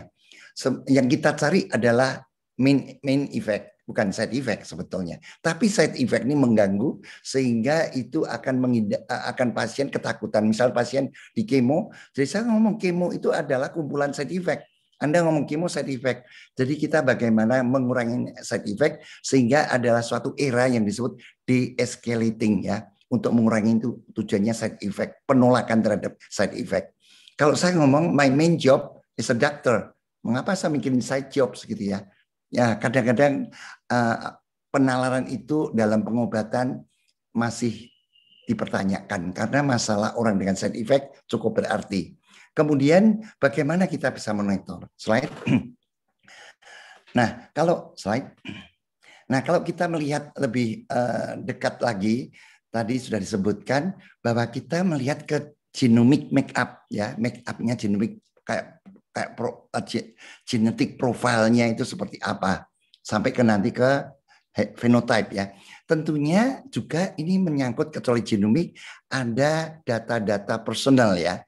Yang kita cari adalah main main effect bukan side effect sebetulnya. Tapi side effect ini mengganggu sehingga itu akan mengidak akan pasien ketakutan. Misal pasien di kemo, jadi saya ngomong kemo itu adalah kumpulan side effect. Anda ngomong kemo side effect. Jadi kita bagaimana mengurangi side effect sehingga adalah suatu era yang disebut de-escalating ya untuk mengurangi itu tujuannya side effect, penolakan terhadap side effect. Kalau saya ngomong my main job is a doctor. Mengapa saya mikirin side job gitu ya? Ya, kadang-kadang uh, penalaran itu dalam pengobatan masih dipertanyakan karena masalah orang dengan side effect cukup berarti. Kemudian bagaimana kita bisa monitor? Slide. Nah, kalau slide. Nah, kalau kita melihat lebih uh, dekat lagi, tadi sudah disebutkan bahwa kita melihat ke genomic makeup ya, makeupnya genomic kayak pro, eh, genetik profilnya itu seperti apa sampai ke nanti ke phenotype ya. Tentunya juga ini menyangkut kecuali genomik ada data-data personal ya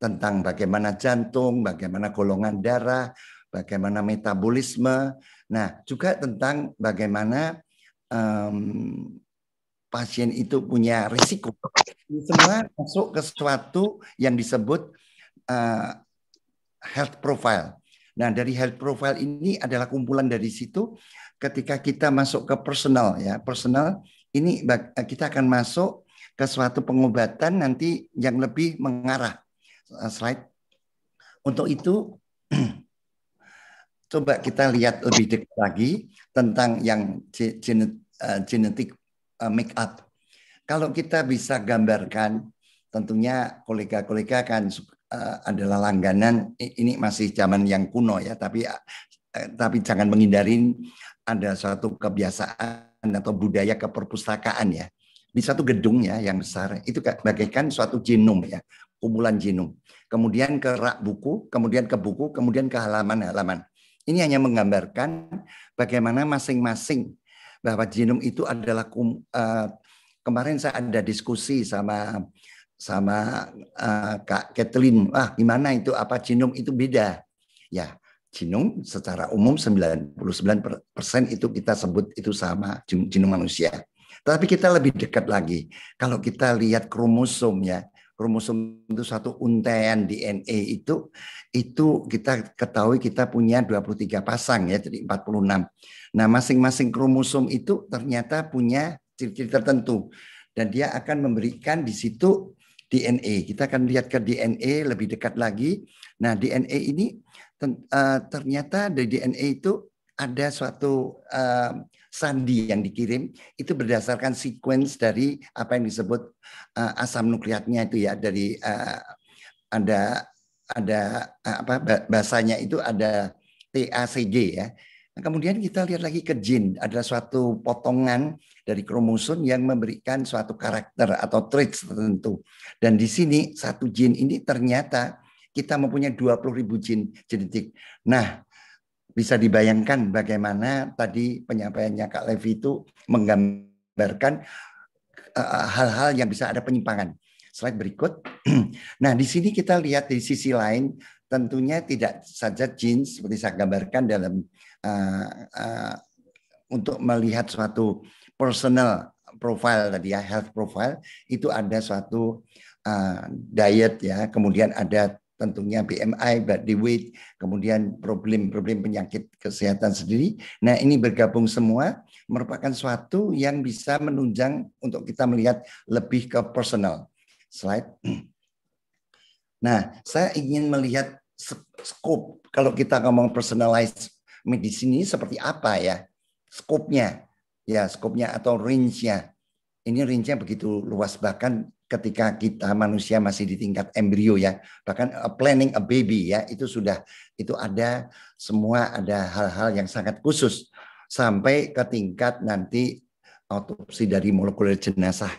tentang bagaimana jantung, bagaimana golongan darah, bagaimana metabolisme. Nah, juga tentang bagaimana um, pasien itu punya risiko. Semua masuk ke sesuatu yang disebut eh, health profile. Nah, dari health profile ini adalah kumpulan dari situ ketika kita masuk ke personal ya. Personal ini eh, kita akan masuk ke suatu pengobatan nanti yang lebih mengarah. Eh, slide. Untuk itu coba kita lihat lebih dekat lagi tentang yang eh, genetik make up. Kalau kita bisa gambarkan tentunya kolega-kolega akan uh, adalah langganan ini masih zaman yang kuno ya tapi uh, tapi jangan menghindari ada suatu kebiasaan atau budaya keperpustakaan ya di satu gedung ya yang besar itu bagaikan suatu genom ya kumpulan genom kemudian ke rak buku kemudian ke buku kemudian ke halaman-halaman ini hanya menggambarkan bagaimana masing-masing bahwa genom itu adalah kum, uh, kemarin saya ada diskusi sama sama uh, Kak Kathleen, wah gimana itu apa Cinum itu beda. Ya, Cinum secara umum 99% itu kita sebut itu sama Cinum manusia. Tapi kita lebih dekat lagi. Kalau kita lihat kromosom ya, kromosom itu satu untaian DNA itu itu kita ketahui kita punya 23 pasang ya jadi 46. Nah, masing-masing kromosom itu ternyata punya ciri-ciri tertentu dan dia akan memberikan di situ DNA. Kita akan lihat ke DNA lebih dekat lagi. Nah, DNA ini eh, ternyata dari DNA itu ada suatu uh, sandi yang dikirim itu berdasarkan sequence dari apa yang disebut uh, asam nukleatnya itu ya dari uh, ada ada uh, apa bahasanya itu ada TACG ya. Nah, kemudian kita lihat lagi ke jin, ada suatu potongan dari kromosom yang memberikan suatu karakter atau traits tertentu. Dan di sini satu gen ini ternyata kita mempunyai 20.000 gen genetik. Nah, bisa dibayangkan bagaimana tadi penyampaiannya Kak Levi itu menggambarkan eh, hal-hal uh, yang bisa ada penyimpangan. Slide berikut. nah, di sini kita lihat di sisi lain tentunya tidak saja jin seperti saya gambarkan dalam uh, uh, untuk melihat suatu personal profile tadi ya health profile itu ada suatu uh, diet ya kemudian ada tentunya BMI body weight kemudian problem-problem penyakit kesehatan sendiri nah ini bergabung semua merupakan suatu yang bisa menunjang untuk kita melihat lebih ke personal slide nah saya ingin melihat scope kalau kita ngomong personalized medicine ini seperti apa ya skopnya ya skopnya atau range-nya ini range-nya begitu luas bahkan ketika kita manusia masih di tingkat embrio ya bahkan planning a baby ya itu sudah itu ada semua ada hal-hal yang sangat khusus sampai ke tingkat nanti autopsi dari molekuler jenazah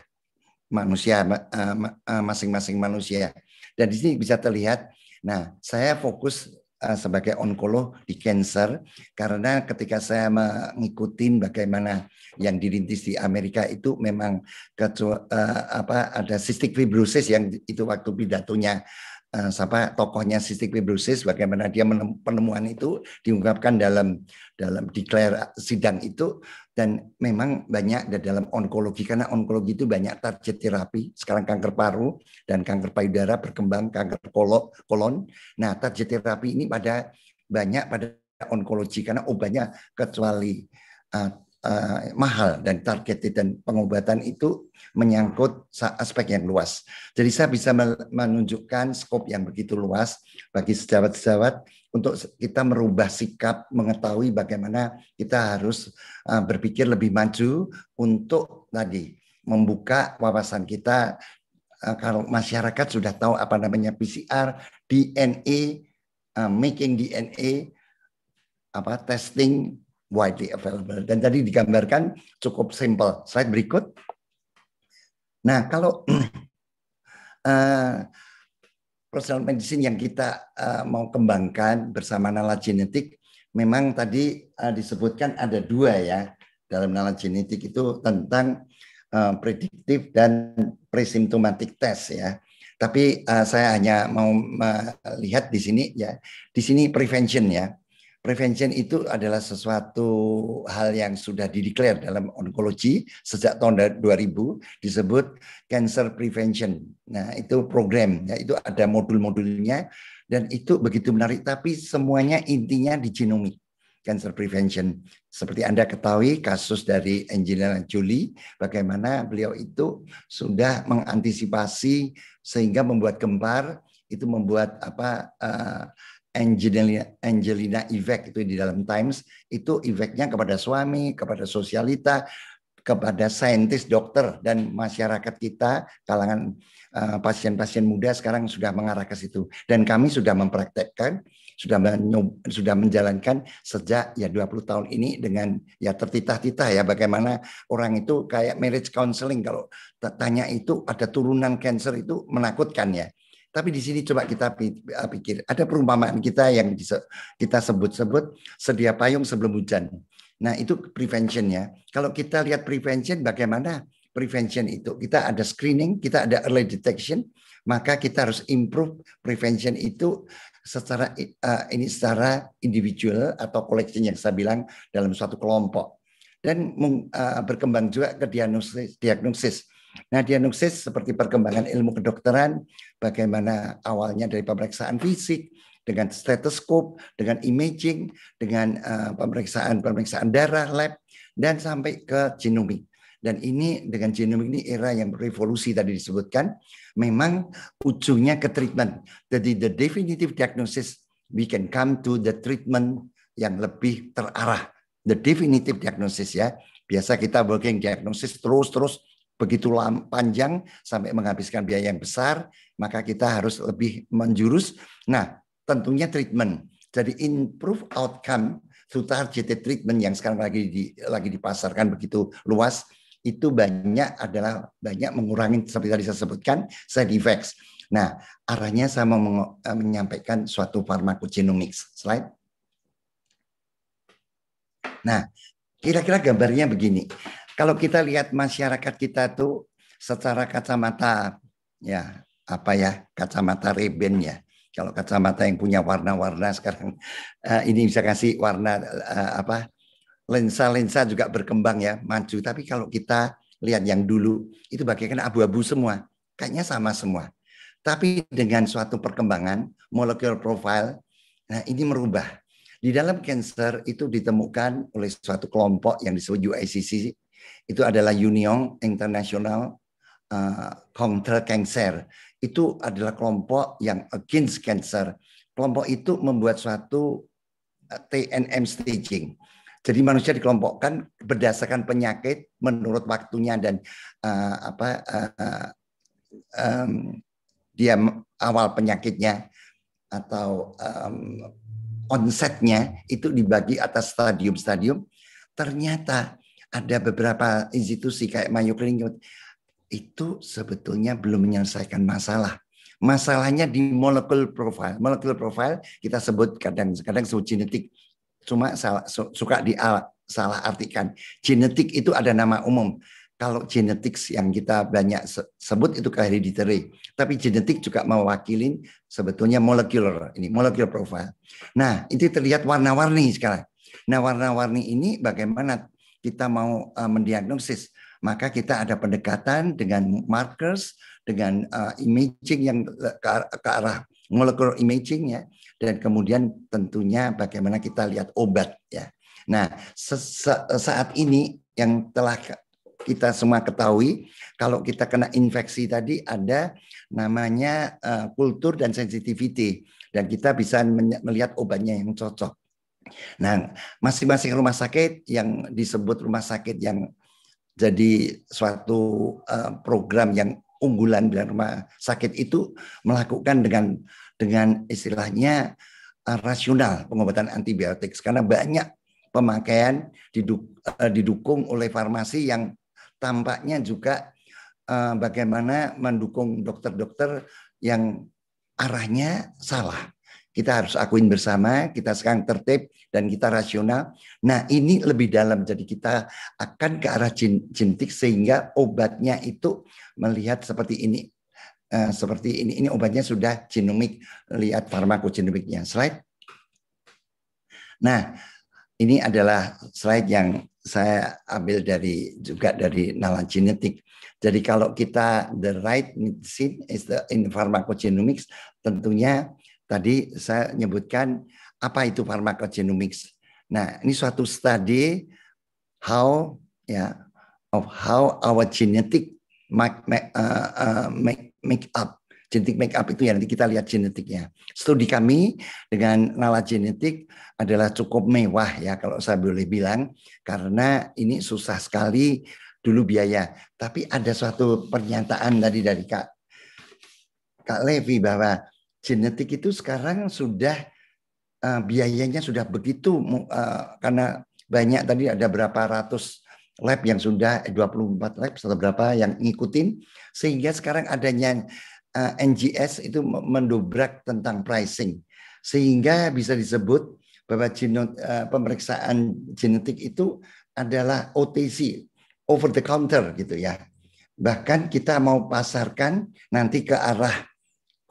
manusia eh, eh, masing-masing manusia ya. dan di sini bisa terlihat nah saya fokus Eh, sebagai onkolog di cancer karena ketika saya mengikuti bagaimana yang dirintis di Amerika itu memang uh, apa ada cystic fibrosis yang itu waktu pidatonya uh, siapa tokohnya cystic fibrosis bagaimana dia penemuan itu diungkapkan dalam dalam declare sidang itu dan memang banyak ada dalam onkologi karena onkologi itu banyak target terapi sekarang kanker paru dan kanker payudara berkembang kanker kolon nah target terapi ini pada banyak pada onkologi karena obatnya kecuali uh, Eh, mahal dan targeted dan pengobatan itu menyangkut aspek yang luas. Jadi saya bisa menunjukkan skop yang begitu luas bagi sejawat-sejawat untuk kita merubah sikap, mengetahui bagaimana kita harus eh, berpikir lebih maju untuk tadi membuka wawasan kita eh, kalau masyarakat sudah tahu apa namanya PCR, DNA, making DNA, apa testing widely available. Dan tadi digambarkan cukup simple. Slide berikut. Nah, kalau uh, personal medicine yang kita uh, mau kembangkan bersama nala genetik, memang tadi uh, disebutkan ada dua ya dalam nala genetik itu tentang uh, prediktif dan presymptomatic test ya. Tapi uh, saya hanya mau melihat di sini ya, di sini prevention ya prevention itu adalah sesuatu hal yang sudah dideklar dalam onkologi sejak tahun 2000 disebut cancer prevention. Nah, itu program, ya, itu ada modul-modulnya dan itu begitu menarik tapi semuanya intinya di genomik cancer prevention. Seperti Anda ketahui kasus dari Angelina Jolie bagaimana beliau itu sudah mengantisipasi sehingga membuat gempar itu membuat apa uh, Angelina, Angelina Ivek itu di dalam Times itu efeknya kepada suami, kepada sosialita, kepada saintis, dokter dan masyarakat kita kalangan eh, pasien-pasien uh, muda sekarang sudah mengarah ke situ dan kami sudah mempraktekkan sudah sudah menjalankan sejak ya 20 tahun ini dengan ya tertitah-titah ya bagaimana orang itu kayak marriage counseling kalau tanya itu ada turunan cancer itu menakutkan ya tapi di sini coba kita ah, pikir, ada perumpamaan kita yang kita sebut-sebut sedia payung sebelum hujan. Nah itu prevention ya. Kalau kita lihat prevention bagaimana prevention itu? Kita ada screening, kita ada early detection, maka kita harus improve prevention itu secara ah, ini secara individual atau collection yang saya bilang dalam suatu kelompok dan ah, berkembang juga ke diagnosis, diagnosis Nah, diagnosis seperti perkembangan ilmu kedokteran, bagaimana awalnya dari pemeriksaan fisik dengan stetoskop, dengan imaging, dengan pemeriksaan-pemeriksaan eh, uh, darah lab dan sampai ke genomik. Dan ini dengan genomik ini era yang revolusi tadi disebutkan, memang ujungnya ke treatment. Jadi the definitive diagnosis we can come to the treatment yang lebih terarah. The definitive diagnosis ya. Biasa kita working diagnosis terus-terus begitu panjang sampai menghabiskan biaya yang besar, maka kita harus lebih menjurus. Nah, tentunya treatment. Jadi improve outcome through targeted treatment yang sekarang lagi di, lagi dipasarkan begitu luas itu banyak adalah banyak mengurangi seperti tadi saya sebutkan side effects. Nah, arahnya saya mau eh, menyampaikan suatu farmakogenomics. Slide. Nah, kira-kira gambarnya begini. Kalau kita lihat masyarakat kita tuh secara kacamata ya apa ya kacamata reben ya kalau kacamata yang punya warna-warna sekarang eh, ini bisa kasih warna eh, apa lensa-lensa juga berkembang ya maju tapi kalau kita lihat yang dulu itu bagaikan abu-abu semua kayaknya sama semua tapi dengan suatu perkembangan molecular profile nah ini merubah di dalam cancer itu ditemukan oleh suatu kelompok yang disebut UICC itu adalah Union International uh, Counter Cancer. Itu adalah kelompok yang against cancer. Kelompok itu membuat suatu eh, TNM staging. Jadi manusia dikelompokkan berdasarkan penyakit menurut waktunya dan uh, apa uh, um, dia awal penyakitnya atau um, onsetnya itu dibagi atas stadium-stadium. Ternyata ada beberapa institusi kayak Mayo Clinic itu sebetulnya belum menyelesaikan masalah. Masalahnya di molekul profile. Molekul profile kita sebut kadang-kadang sebut genetik. Cuma salah, suka di ah, salah artikan. Genetik itu ada nama umum. Kalau genetik yang kita banyak sebut itu hereditary. Tapi genetik juga mewakili sebetulnya molekuler. Ini molecular profile. Nah itu terlihat warna-warni sekarang. Nah warna-warni ini bagaimana kita mau uh, mendiagnosis, maka kita ada pendekatan dengan markers, dengan uh, imaging yang ke, ke arah molecular imaging ya, dan kemudian tentunya bagaimana kita lihat obat ya. Nah saat ini yang telah kita semua ketahui kalau kita kena infeksi tadi ada namanya uh, kultur dan sensitivity dan kita bisa melihat obatnya yang cocok. Nah, masing-masing rumah sakit yang disebut rumah sakit yang jadi suatu eh, program yang unggulan dari rumah sakit itu melakukan dengan dengan istilahnya eh, rasional pengobatan antibiotik karena banyak pemakaian eh, didukung oleh farmasi yang tampaknya juga bagaimana mendukung dokter-dokter yang arahnya salah kita harus akuin bersama, kita sekarang tertib dan kita rasional. Nah ini lebih dalam, jadi kita akan ke arah genetik sehingga obatnya itu melihat seperti ini. Uh, seperti ini, ini obatnya sudah genomik, lihat farmakogenomiknya. Slide. Nah, ini adalah slide yang saya ambil dari juga dari nalar genetik. Jadi kalau kita the right medicine is the in pharmacogenomics tentunya Tadi saya nyebutkan apa itu farmakogenomics. Nah, ini suatu studi how ya of how our genetic make, make, uh, uh make, make up genetik make up itu ya nanti kita lihat genetiknya. Studi kami dengan Nala Genetik adalah cukup mewah ya kalau saya boleh bilang karena ini susah sekali dulu biaya. Tapi ada suatu pernyataan tadi dari Kak Kak Levi bahwa genetik itu sekarang sudah uh, biayanya sudah begitu uh, karena banyak tadi ada berapa ratus lab yang sudah 24 eh, lab atau berapa yang ngikutin sehingga sekarang adanya uh, NGS itu mendobrak tentang pricing sehingga bisa disebut bahwa genot, uh, pemeriksaan genetik itu adalah OTC over the counter gitu ya bahkan kita mau pasarkan nanti ke arah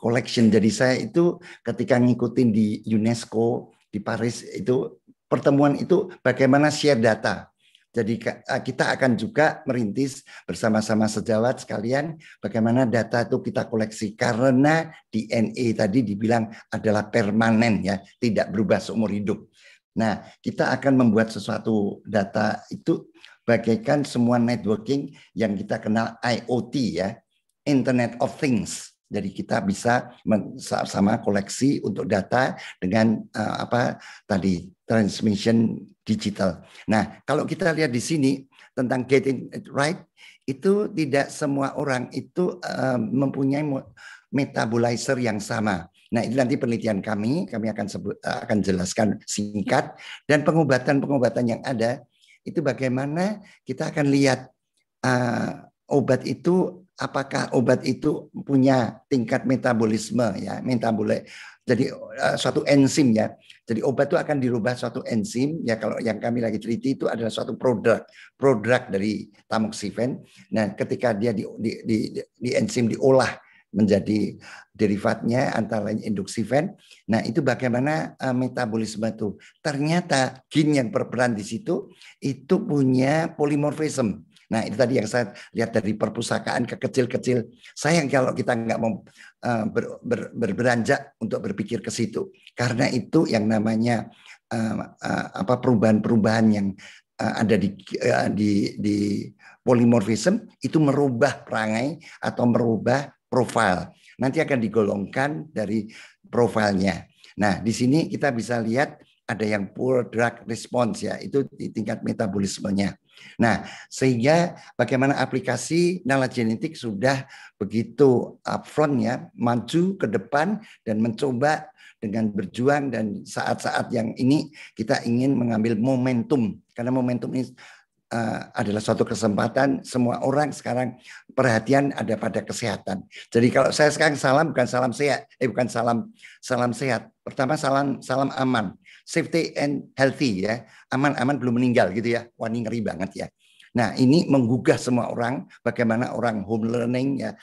collection. Jadi saya itu ketika ngikutin di UNESCO di Paris itu pertemuan itu bagaimana share data. Jadi eh, kita akan juga merintis bersama-sama sejawat sekalian bagaimana data itu kita koleksi karena DNA tadi dibilang adalah permanen ya, tidak berubah seumur hidup. Nah, kita akan membuat sesuatu data itu bagaikan semua networking yang kita kenal IoT ya, Internet of Things. Jadi kita bisa sama koleksi untuk data dengan uh, apa tadi transmission digital. Nah, kalau kita lihat di sini tentang getting it right itu tidak semua orang itu uh, mempunyai metabolizer yang sama. Nah, itu nanti penelitian kami, kami akan sebut, eh, akan jelaskan singkat dan pengobatan-pengobatan yang ada itu bagaimana kita akan lihat uh, obat itu apakah obat itu punya tingkat metabolisme ya metabolik jadi eh, suatu enzim ya jadi obat itu akan dirubah suatu enzim ya kalau yang kami lagi teliti itu adalah suatu produk produk dari tamoxifen nah ketika dia di, di, di, di enzim diolah menjadi derivatnya antara lain induksifen. Nah itu bagaimana eh, metabolisme itu. Ternyata gin yang berperan di situ itu punya polimorfisme Nah itu tadi yang saya lihat dari perpustakaan ke kecil-kecil. Sayang kalau kita nggak mau eh, ber, ber, ber, untuk berpikir ke situ. Karena itu yang namanya eh, eh, apa perubahan-perubahan yang ada di, uh, di di polimorfisme itu merubah perangai atau merubah profil. Nanti akan digolongkan dari profilnya. Nah di sini kita bisa lihat ada yang poor drug response ya itu di tingkat metabolismenya Nah, sehingga bagaimana aplikasi nalar genetik sudah begitu upfront ya, maju ke depan dan mencoba dengan berjuang dan saat-saat yang ini kita ingin mengambil momentum karena momentum ini eh, adalah suatu kesempatan semua orang sekarang perhatian ada pada kesehatan. Jadi kalau saya sekarang salam bukan salam sehat, eh bukan salam salam sehat. Pertama salam salam aman safety and healthy ya. Aman-aman belum meninggal gitu ya. wani ngeri banget ya. Nah ini menggugah semua orang bagaimana orang home learning ya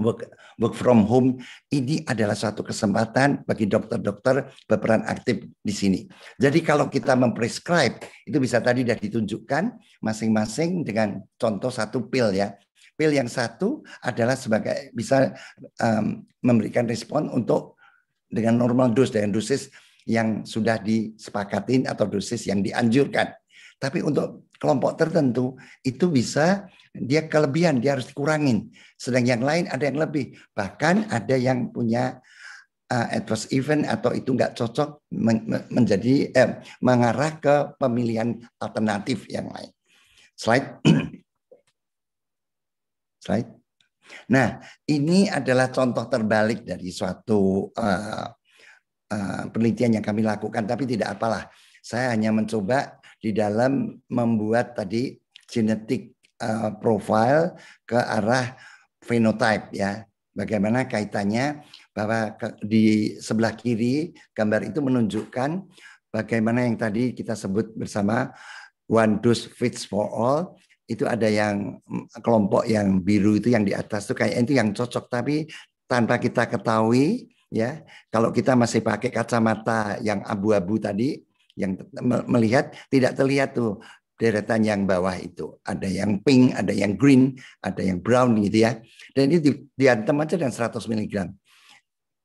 work, work from home ini adalah suatu kesempatan bagi dokter-dokter berperan aktif di sini. Jadi kalau kita memprescribe itu bisa tadi sudah ditunjukkan masing-masing dengan contoh satu pil ya. Pil yang satu adalah sebagai bisa um, memberikan respon untuk dengan normal dos dan dosis yang sudah disepakatin atau dosis yang dianjurkan. Tapi untuk kelompok tertentu itu bisa dia kelebihan, dia harus dikurangin. Sedang yang lain ada yang lebih. Bahkan ada yang punya uh, adverse event atau itu nggak cocok men menjadi eh, mengarah ke pemilihan alternatif yang lain. Slide. Slide. Nah, ini adalah contoh terbalik dari suatu uh, Eh, penelitian yang kami lakukan, tapi tidak apalah. Saya hanya mencoba di dalam membuat tadi genetik uh, eh, profile ke arah phenotype ya. Bagaimana kaitannya bahwa ke, di sebelah kiri gambar itu menunjukkan bagaimana yang tadi kita sebut bersama one dose fits for all itu ada yang mm, kelompok yang biru itu yang di atas itu kayak itu yang cocok tapi tanpa kita ketahui ya kalau kita masih pakai kacamata yang abu-abu tadi yang melihat tidak terlihat tuh deretan yang bawah itu ada yang pink ada yang green ada yang brown gitu ya dan ini diantem aja dengan 100 mg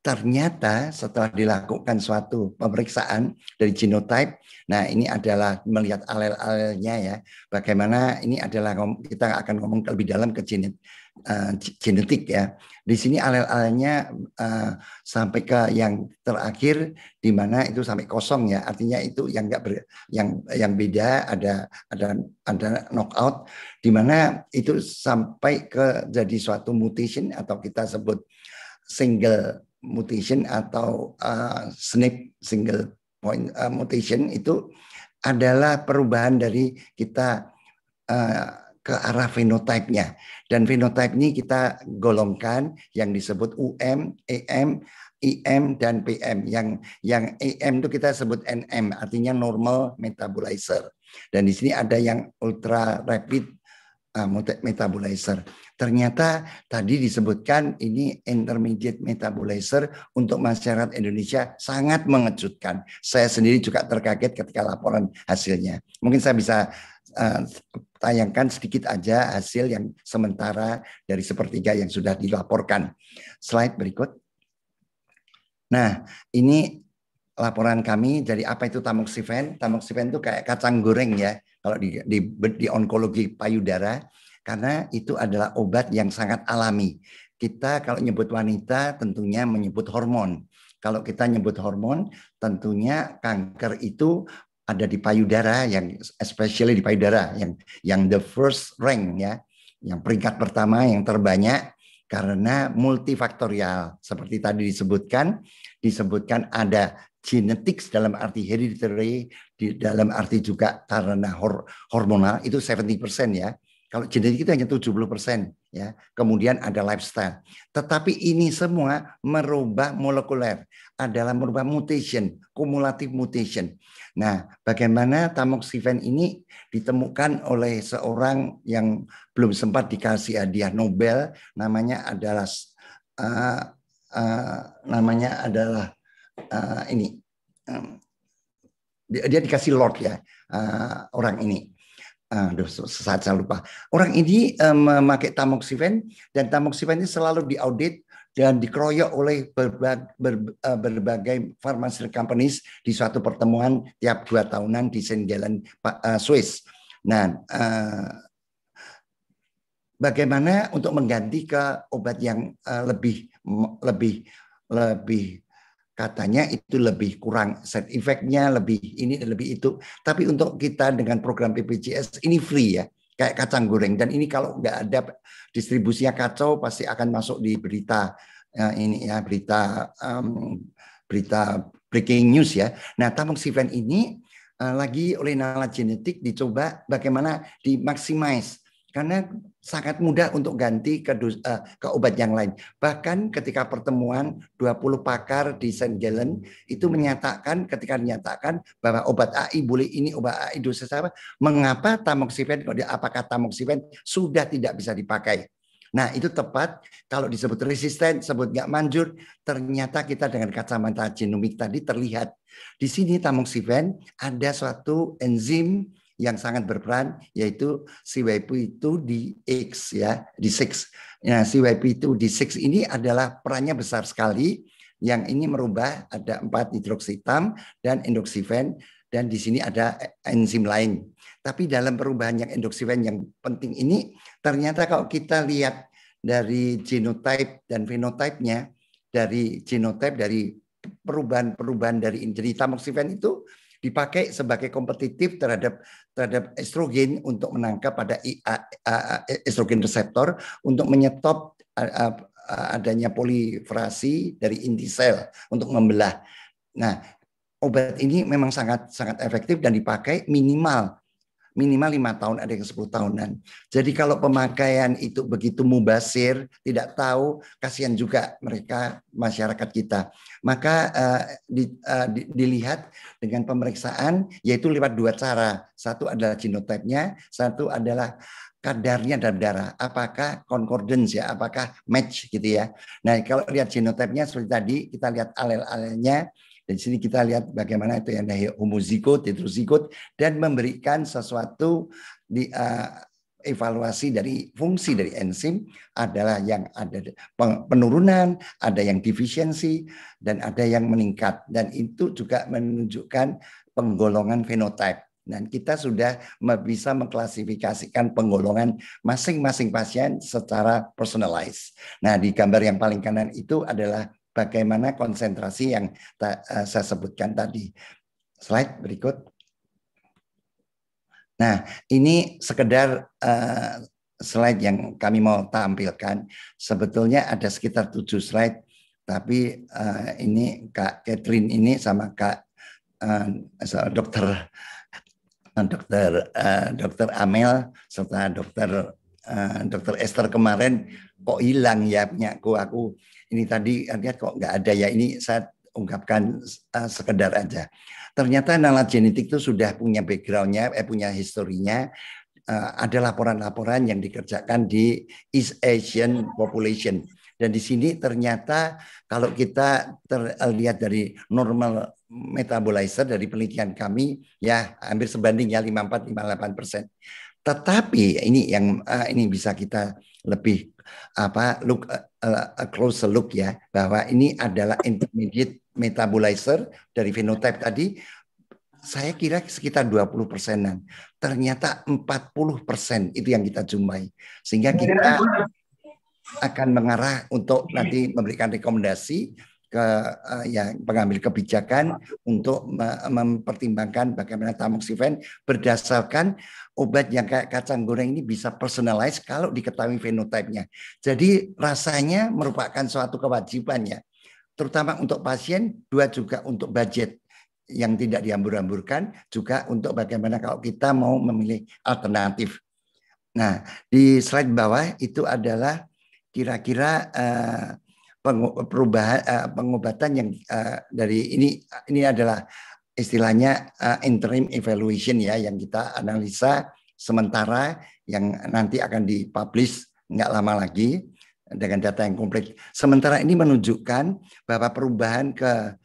ternyata setelah dilakukan suatu pemeriksaan dari genotype, nah ini adalah melihat alel-alelnya ya, bagaimana ini adalah kita akan ngomong lebih dalam ke genet, Eh, genetik ya. Di sini alel-alelnya uh, sampai ke yang terakhir di mana itu sampai kosong ya. Artinya itu yang enggak yang yang beda ada ada ada knockout di mana itu sampai ke jadi suatu mutation atau kita sebut single mutation atau uh, eh, SNP single point uh, mutation itu adalah perubahan dari kita ke arah fenotipenya. Dan fenotipe ini kita golongkan yang disebut UM, EM, IM dan PM. Yang yang EM itu kita sebut NM, artinya normal metabolizer. Dan di sini ada yang ultra rapid uh, metabolizer. Ternyata tadi disebutkan ini intermediate metabolizer untuk masyarakat Indonesia sangat mengejutkan. Saya sendiri juga terkaget ketika laporan hasilnya. Mungkin saya bisa uh, tayangkan sedikit aja hasil yang sementara dari sepertiga yang sudah dilaporkan. Slide berikut. Nah, ini laporan kami dari apa itu tamoxifen. Tamoxifen itu kayak kacang goreng ya kalau di, di, di onkologi payudara karena itu adalah obat yang sangat alami. Kita kalau nyebut wanita tentunya menyebut hormon. Kalau kita nyebut hormon, tentunya kanker itu ada di payudara yang especially di payudara yang yang the first rank ya, yang peringkat pertama yang terbanyak karena multifaktorial. Seperti tadi disebutkan, disebutkan ada genetik dalam arti hereditary, di dalam arti juga karena hormonal itu 70% ya. Kalau genetik kita hanya 70% ya. Kemudian ada lifestyle. Tetapi ini semua merubah molekuler, adalah merubah mutation, kumulatif mutation. Nah, bagaimana tamoxifen ini ditemukan oleh seorang yang belum sempat dikasih hadiah Nobel namanya adalah uh, uh, namanya adalah uh, ini um, dia, dia dikasih Lord ya uh, orang ini Ah, aduh saat saya lupa. Orang ini um, memakai tamoxifen dan tamoxifen ini selalu diaudit dan dikeroyok oleh eh, berbagai, ber, berbagai pharmaceutical companies di suatu pertemuan tiap dua tahunan di Senjalan uh, eh, Swiss. Nah, uh, bagaimana untuk mengganti ke obat yang uh, lebih lebih lebih katanya itu lebih kurang set efeknya lebih ini lebih itu tapi untuk kita dengan program ppjs ini free ya kayak kacang goreng dan ini kalau nggak ada distribusinya kacau pasti akan masuk di berita ya, ini ya berita um, berita breaking news ya nah tabung sifen ini uh, lagi oleh Nala Genetik dicoba bagaimana dimaksimais karena sangat mudah untuk ganti ke, uh, ke obat yang lain. Bahkan ketika pertemuan 20 pakar di St. Gallen itu menyatakan ketika menyatakan bahwa obat AI boleh ini obat AI dosis apa, mengapa tamoxifen apakah tamoxifen sudah tidak bisa dipakai? Nah itu tepat kalau disebut resisten, sebut nggak manjur, ternyata kita dengan kacamata genomik tadi terlihat. Di sini tamoxifen ada suatu enzim yang sangat berperan yaitu CYP itu di X ya di six. Nah CYP itu di six ini adalah perannya besar sekali. Yang ini merubah ada empat hidroksitam dan endoksifen dan di sini ada enzim lain. Tapi dalam perubahan yang endoksifen yang penting ini ternyata kalau kita lihat dari genotype dan fenotipenya dari genotype dari perubahan-perubahan dari inderi tamoxifen itu dipakai sebagai kompetitif terhadap terhadap estrogen untuk menangkap pada estrogen reseptor untuk menyetop adanya poliferasi dari inti sel untuk membelah. Nah, obat ini memang sangat sangat efektif dan dipakai minimal minimal lima tahun ada yang 10 tahunan. Jadi kalau pemakaian itu begitu mubasir, tidak tahu, kasihan juga mereka masyarakat kita. Maka uh, di, uh, di, dilihat dengan pemeriksaan yaitu lewat dua cara. Satu adalah genotipnya, satu adalah kadarnya dalam darah, apakah concordance ya, apakah match gitu ya. Nah, kalau lihat genotipnya seperti tadi, kita lihat alel-alelnya, di sini kita lihat bagaimana itu yang dari homozigot, heterozigot, dan memberikan sesuatu di uh, evaluasi dari fungsi dari enzim adalah yang ada penurunan, ada yang defisiensi, dan ada yang meningkat. Dan itu juga menunjukkan penggolongan fenotipe. Dan kita sudah bisa mengklasifikasikan penggolongan masing-masing pasien secara personalized. Nah, di gambar yang paling kanan itu adalah bagaimana konsentrasi yang eh, saya sebutkan tadi. Slide berikut. Nah, ini sekedar eh, slide yang kami mau tampilkan. Sebetulnya ada sekitar tujuh slide, tapi eh, ini Kak Catherine ini sama Kak Dokter Dokter Dokter Amel serta Dokter Dokter Esther kemarin kok hilang ya punya aku aku ini tadi lihat kok nggak ada ya ini saya ungkapkan uh, sekedar aja. Ternyata nalar genetik itu sudah punya backgroundnya, eh, punya historinya. Uh, eh, ada laporan-laporan yang dikerjakan di East Asian population. Dan di sini ternyata kalau kita terlihat eh, dari normal metabolizer dari penelitian kami, ya hampir sebanding ya 54-58 persen. Tetapi ini yang ini bisa kita lebih apa look a, eh, a eh, eh, closer look ya bahwa ini adalah intermediate metabolizer dari fenotype tadi saya kira sekitar 20 persenan. Ternyata 40 persen itu yang kita jumpai. Sehingga kita akan mengarah untuk nanti memberikan rekomendasi ke uh, ya pengambil kebijakan untuk mempertimbangkan bagaimana tamoxifen berdasarkan obat yang kayak kacang goreng ini bisa personalize kalau diketahui fenotipnya. Jadi rasanya merupakan suatu kewajiban ya, terutama untuk pasien, dua juga untuk budget yang tidak dihambur-hamburkan, juga untuk bagaimana kalau kita mau memilih alternatif. Nah, di slide bawah itu adalah kira-kira uh, perubahan eh, pengobatan yang eh, dari ini ini adalah istilahnya eh, interim evaluation ya yang kita analisa sementara yang nanti akan dipublish nggak lama lagi dengan data yang kompleks Sementara ini menunjukkan bahwa perubahan ke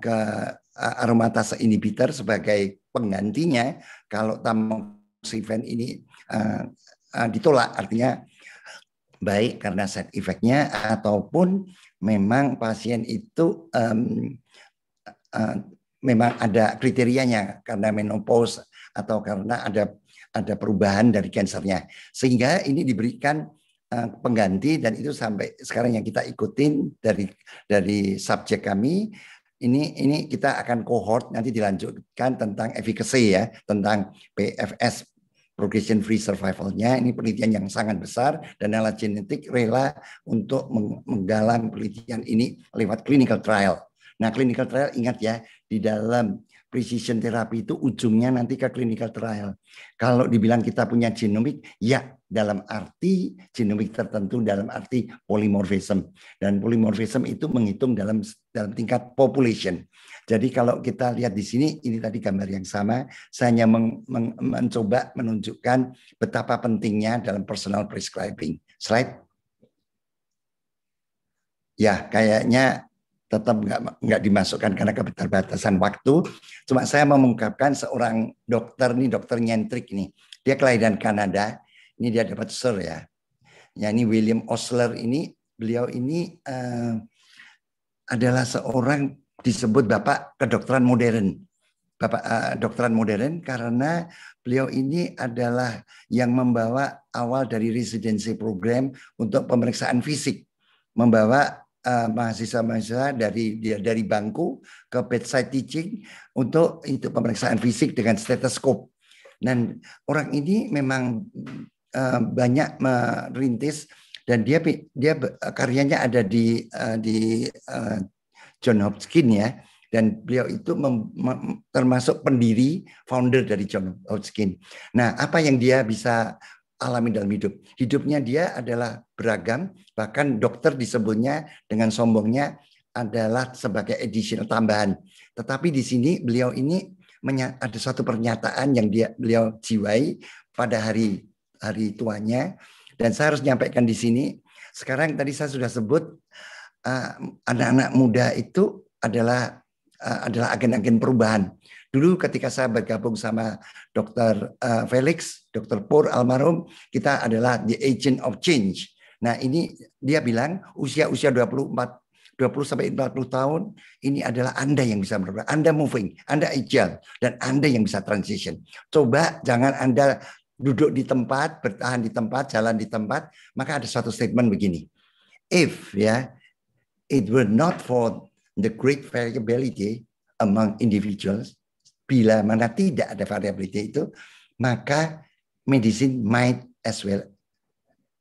ke aromatase inhibitor sebagai penggantinya kalau tamoxifen ini ditolak artinya baik karena side effect-nya ataupun memang pasien itu um, uh, memang ada kriterianya karena menopause atau karena ada ada perubahan dari kansernya sehingga ini diberikan uh, pengganti dan itu sampai sekarang yang kita ikutin dari dari subjek kami ini ini kita akan cohort nanti dilanjutkan tentang efficacy ya tentang PFS progression free survivalnya ini penelitian yang sangat besar dan alat Genetik rela untuk menggalang penelitian ini lewat clinical trial. Nah, clinical trial ingat ya di dalam precision therapy itu ujungnya nanti ke clinical trial. Kalau dibilang kita punya genomik, ya dalam arti genomik tertentu, dalam arti polymorphism. Dan polymorphism itu menghitung dalam dalam tingkat population. Jadi kalau kita lihat di sini, ini tadi gambar yang sama. Saya hanya men men, mencoba menunjukkan betapa pentingnya dalam personal prescribing. Slide. Ya, kayaknya tetap nggak nggak dimasukkan karena keterbatasan waktu. Cuma saya mau mengungkapkan seorang dokter nih, dokter nyentrik nih. Dia kelahiran Kanada. Ini dia dapat ya. Ya ini William Osler ini, beliau ini uh, adalah seorang disebut Bapak kedokteran modern. Bapak uh, dokteran modern karena beliau ini adalah yang membawa awal dari residensi program untuk pemeriksaan fisik, membawa mahasiswa eh, mahasiswa-mahasiswa dari dari bangku ke bedside teaching untuk itu pemeriksaan fisik dengan stetoskop. Dan orang ini memang uh, banyak merintis dan dia dia karyanya ada di uh, di uh, John Hopkins ya dan beliau itu termasuk pendiri founder dari John Hopkins. Nah, apa yang dia bisa alami dalam hidup? Hidupnya dia adalah beragam, bahkan dokter disebutnya dengan sombongnya adalah sebagai additional tambahan. Tetapi di sini beliau ini ada satu pernyataan yang dia beliau jiwai pada hari hari tuanya dan saya harus nyampaikan di sini sekarang tadi saya sudah sebut Eh, anak-anak uh, muda itu adalah uh, adalah agen-agen perubahan. Dulu ketika saya bergabung sama Dr. Eh, Felix, Dr. Pur almarhum, kita adalah the agent of change. Nah, ini dia bilang usia-usia 24 20 sampai 40 tahun ini adalah Anda yang bisa berubah. Anda moving, Anda agile dan Anda yang bisa transition. Coba jangan Anda duduk di tempat, bertahan di tempat, jalan di tempat, maka ada satu statement begini. If ya, it were not for the great variability among individuals, bila mana tidak ada variability itu, maka medicine might as well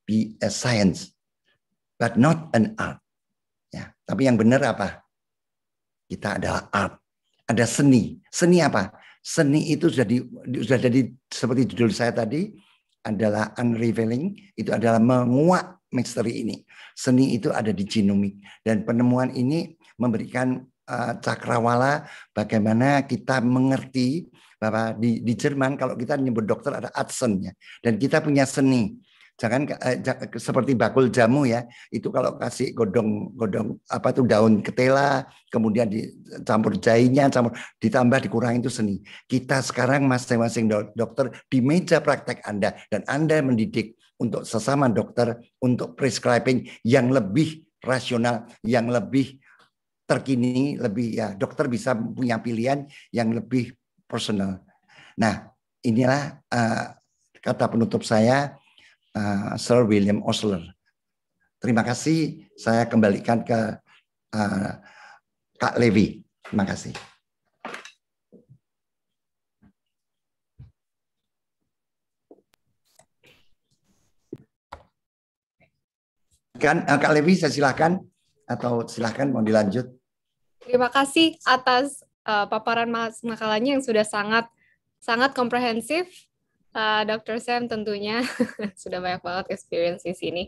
be a science, but not an art. Ya, tapi yang benar apa? Kita adalah art, ada seni. Seni apa? Seni itu sudah di, sudah jadi seperti judul saya tadi adalah unraveling, itu adalah menguak misteri ini. Seni itu ada di genomik dan penemuan ini memberikan eh, cakrawala bagaimana kita mengerti bahwa di, di Jerman kalau kita menyebut dokter ada Arzt ya dan kita punya seni jangan eh, seperti bakul jamu ya itu kalau kasih godong godong apa tuh daun ketela kemudian dicampur jahinya campur ditambah dikurang itu seni kita sekarang masing-masing dokter di meja praktek anda dan anda mendidik untuk sesama dokter untuk prescribing yang lebih rasional, yang lebih terkini, lebih ya dokter bisa punya pilihan yang lebih personal. Nah, inilah uh, kata penutup saya uh, Sir William Osler. Terima kasih, saya kembalikan ke uh, Kak Levi. Terima kasih. Kan eh, Kak Levi saya silahkan atau silahkan mau dilanjut. Terima kasih atas uh, paparan mas makalahnya yang sudah sangat sangat komprehensif. Uh, eh, Dr. Sam tentunya sudah banyak banget experience di sini.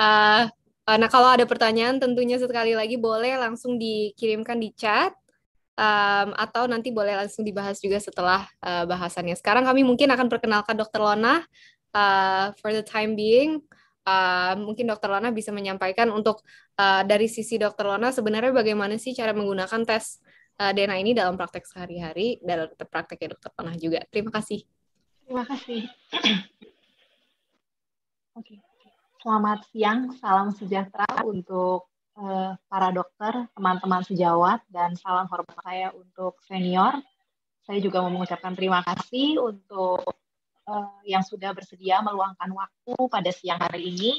Uh, nah kalau ada pertanyaan tentunya sekali lagi boleh langsung dikirimkan di chat um, atau nanti boleh langsung dibahas juga setelah uh, bahasannya. Sekarang kami mungkin akan perkenalkan Dr. Lona uh, for the time being uh, mungkin Dokter Lana bisa menyampaikan untuk uh, dari sisi Dokter Lana sebenarnya bagaimana sih cara menggunakan tes uh, eh, DNA ini dalam praktek sehari-hari dalam prakteknya Dokter Lona juga. Terima kasih. Terima kasih. Oke. Okay. Selamat siang, salam sejahtera untuk uh, para dokter, teman-teman sejawat, dan salam hormat saya untuk senior. Saya juga mau mengucapkan terima kasih untuk uh, yang sudah bersedia meluangkan waktu pada siang hari ini.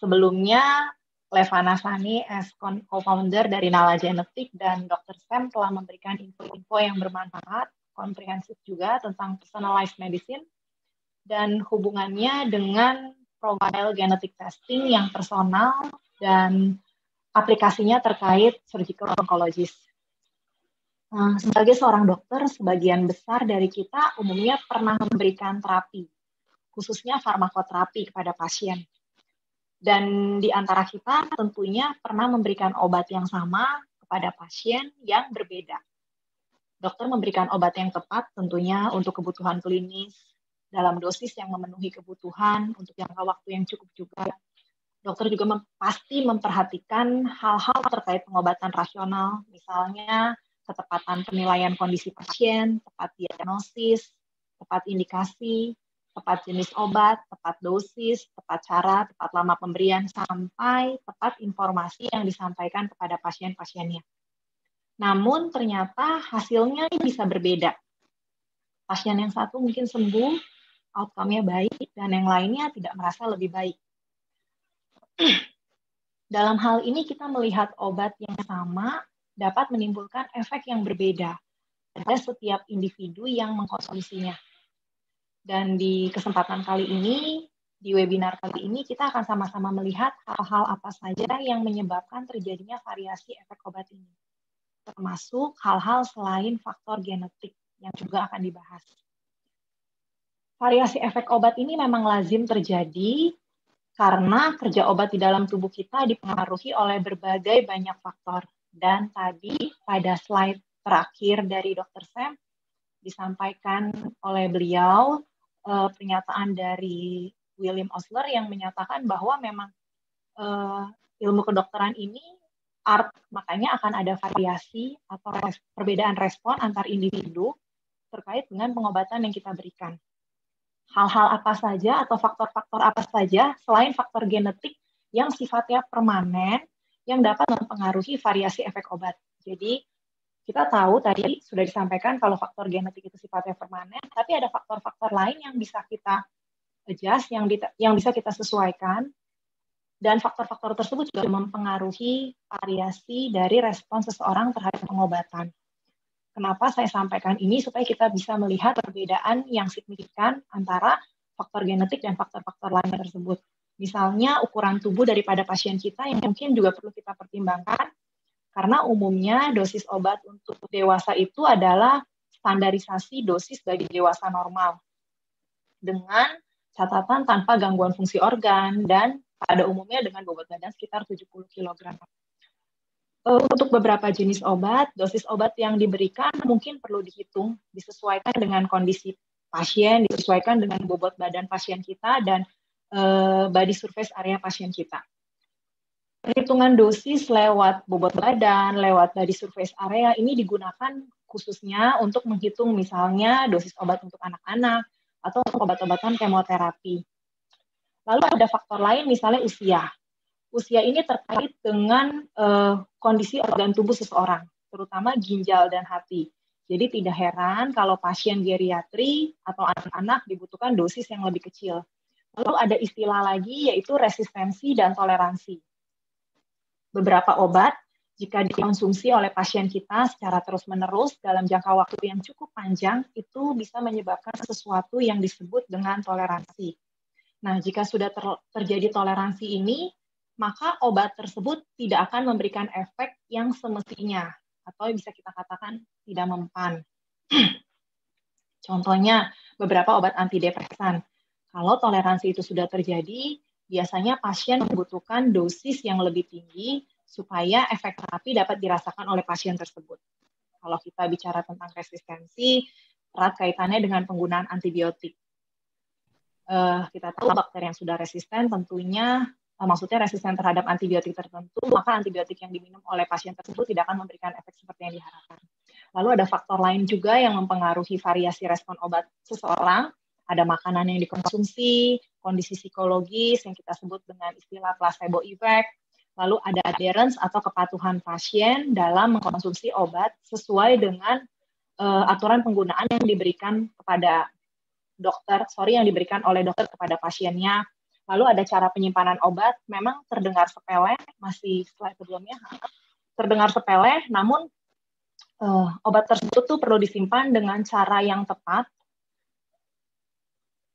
Sebelumnya, Levana Sani, as co-founder dari Nala Genetik dan Dr. Sam telah memberikan info-info yang bermanfaat, komprehensif juga tentang personalized medicine dan hubungannya dengan profile genetic testing yang personal dan aplikasinya terkait surgical oncologist. Eh, sebagai seorang dokter, sebagian besar dari kita umumnya pernah memberikan terapi, khususnya farmakoterapi kepada pasien. Dan di antara kita tentunya pernah memberikan obat yang sama kepada pasien yang berbeda. Dokter memberikan obat yang tepat tentunya untuk kebutuhan klinis, dalam dosis yang memenuhi kebutuhan, untuk jangka waktu yang cukup juga. Dokter juga mem pasti memperhatikan hal-hal terkait pengobatan rasional, misalnya ketepatan penilaian kondisi pasien, tepat diagnosis, tepat indikasi, tepat jenis obat, tepat dosis, tepat cara, tepat lama pemberian, sampai tepat informasi yang disampaikan kepada pasien-pasiennya. Namun ternyata hasilnya bisa berbeda. Pasien yang satu mungkin sembuh, outcome-nya baik, dan yang lainnya tidak merasa lebih baik. Dalam hal ini kita melihat obat yang sama dapat menimbulkan efek yang berbeda pada setiap individu yang mengkonsumsinya. Dan di kesempatan kali ini, di webinar kali ini kita akan sama-sama melihat hal-hal apa saja yang menyebabkan terjadinya variasi efek obat ini, termasuk hal-hal selain faktor genetik yang juga akan dibahas. Variasi efek obat ini memang lazim terjadi karena kerja obat di dalam tubuh kita dipengaruhi oleh berbagai banyak faktor, dan tadi pada slide terakhir dari Dr. Sam disampaikan oleh beliau uh, pernyataan dari William Osler yang menyatakan bahwa memang uh, ilmu kedokteran ini art makanya akan ada variasi atau res, perbedaan respon antar individu terkait dengan pengobatan yang kita berikan. Hal-hal apa saja atau faktor-faktor apa saja selain faktor genetik yang sifatnya permanen yang dapat mempengaruhi variasi efek obat. Jadi kita tahu tadi sudah disampaikan kalau faktor genetik itu sifatnya permanen, tapi ada faktor-faktor lain yang bisa kita adjust, yang, di, yang bisa kita sesuaikan, dan faktor-faktor tersebut juga mempengaruhi variasi dari respon seseorang terhadap pengobatan. Kenapa saya sampaikan ini supaya kita bisa melihat perbedaan yang signifikan antara faktor genetik dan faktor-faktor lain tersebut. Misalnya ukuran tubuh daripada pasien kita yang mungkin juga perlu kita pertimbangkan karena umumnya dosis obat untuk dewasa itu adalah standarisasi dosis bagi dewasa normal dengan catatan tanpa gangguan fungsi organ dan pada umumnya dengan bobot badan sekitar 70 kg. Eh, untuk beberapa jenis obat, dosis obat yang diberikan mungkin perlu dihitung, disesuaikan dengan kondisi pasien, disesuaikan dengan bobot badan pasien kita, dan Eh, body surface area pasien kita. Perhitungan dosis lewat bobot badan, lewat body surface area ini digunakan khususnya untuk menghitung misalnya dosis obat untuk anak-anak atau obat-obatan kemoterapi. Lalu ada faktor lain misalnya usia. Usia ini terkait dengan uh, kondisi organ tubuh seseorang, terutama ginjal dan hati. Jadi tidak heran kalau pasien geriatri atau anak-anak dibutuhkan dosis yang lebih kecil Lalu ada istilah lagi yaitu resistensi dan toleransi. Beberapa obat jika dikonsumsi oleh pasien kita secara terus-menerus dalam jangka waktu yang cukup panjang itu bisa menyebabkan sesuatu yang disebut dengan toleransi. Nah, jika sudah ter terjadi toleransi ini, maka obat tersebut tidak akan memberikan efek yang semestinya atau bisa kita katakan tidak mempan. Contohnya beberapa obat antidepresan kalau toleransi itu sudah terjadi, biasanya pasien membutuhkan dosis yang lebih tinggi supaya efek terapi dapat dirasakan oleh pasien tersebut. Kalau kita bicara tentang resistensi, erat kaitannya dengan penggunaan antibiotik. Uh, kita tahu bakteri yang sudah resisten tentunya uh, maksudnya resisten terhadap antibiotik tertentu, maka antibiotik yang diminum oleh pasien tersebut tidak akan memberikan efek seperti yang diharapkan. Lalu ada faktor lain juga yang mempengaruhi variasi respon obat seseorang, ada makanan yang dikonsumsi, kondisi psikologis yang kita sebut dengan istilah placebo effect, lalu ada adherence atau kepatuhan pasien dalam mengkonsumsi obat sesuai dengan uh, aturan penggunaan yang diberikan kepada dokter, sorry yang diberikan oleh dokter kepada pasiennya. Lalu ada cara penyimpanan obat, memang terdengar sepele, masih slide sebelumnya, terdengar sepele, namun uh, obat tersebut tuh perlu disimpan dengan cara yang tepat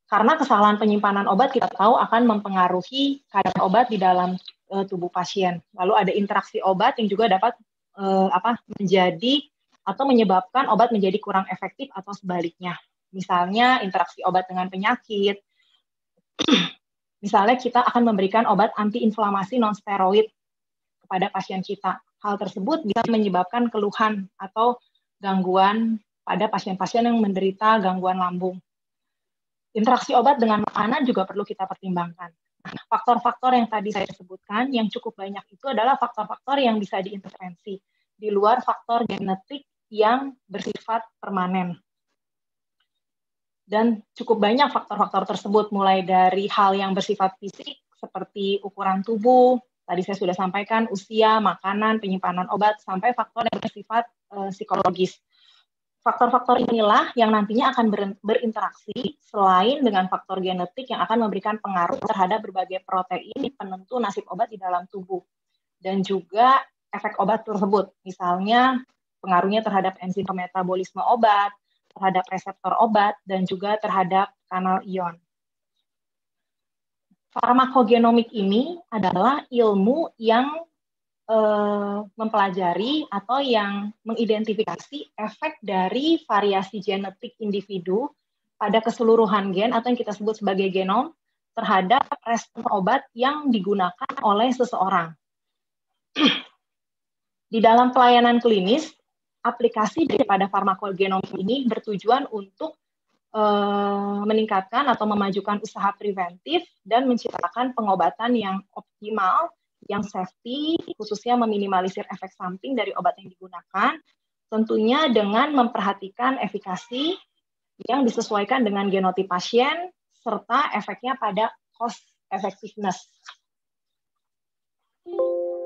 karena kesalahan penyimpanan obat kita tahu akan mempengaruhi kadar obat di dalam uh, tubuh pasien. Lalu ada interaksi obat yang juga dapat uh, apa menjadi atau menyebabkan obat menjadi kurang efektif atau sebaliknya. Misalnya interaksi obat dengan penyakit. Misalnya kita akan memberikan obat antiinflamasi nonsteroid kepada pasien kita. Hal tersebut bisa menyebabkan keluhan atau gangguan pada pasien-pasien yang menderita gangguan lambung. Interaksi obat dengan makanan juga perlu kita pertimbangkan. Nah, faktor-faktor yang tadi saya sebutkan yang cukup banyak itu adalah faktor-faktor yang bisa diintervensi di luar faktor genetik yang bersifat permanen. Dan cukup banyak faktor-faktor tersebut mulai dari hal yang bersifat fisik seperti ukuran tubuh, tadi saya sudah sampaikan usia, makanan, penyimpanan obat sampai faktor yang bersifat e, psikologis Faktor-faktor inilah yang nantinya akan ber berinteraksi selain dengan faktor genetik yang akan memberikan pengaruh terhadap berbagai protein penentu nasib obat di dalam tubuh dan juga efek obat tersebut. Misalnya pengaruhnya terhadap enzim metabolisme obat, terhadap reseptor obat, dan juga terhadap kanal ion. Farmakogenomik ini adalah ilmu yang Eh, mempelajari atau yang mengidentifikasi efek dari variasi genetik individu pada keseluruhan gen atau yang kita sebut sebagai genom terhadap respon obat yang digunakan oleh seseorang. Di dalam pelayanan klinis, aplikasi daripada farmakogenom ini bertujuan untuk e, meningkatkan atau memajukan usaha preventif dan menciptakan pengobatan yang optimal yang safety, khususnya meminimalisir efek samping dari obat yang digunakan, tentunya dengan memperhatikan efikasi yang disesuaikan dengan genotip pasien serta efeknya pada cost effectiveness.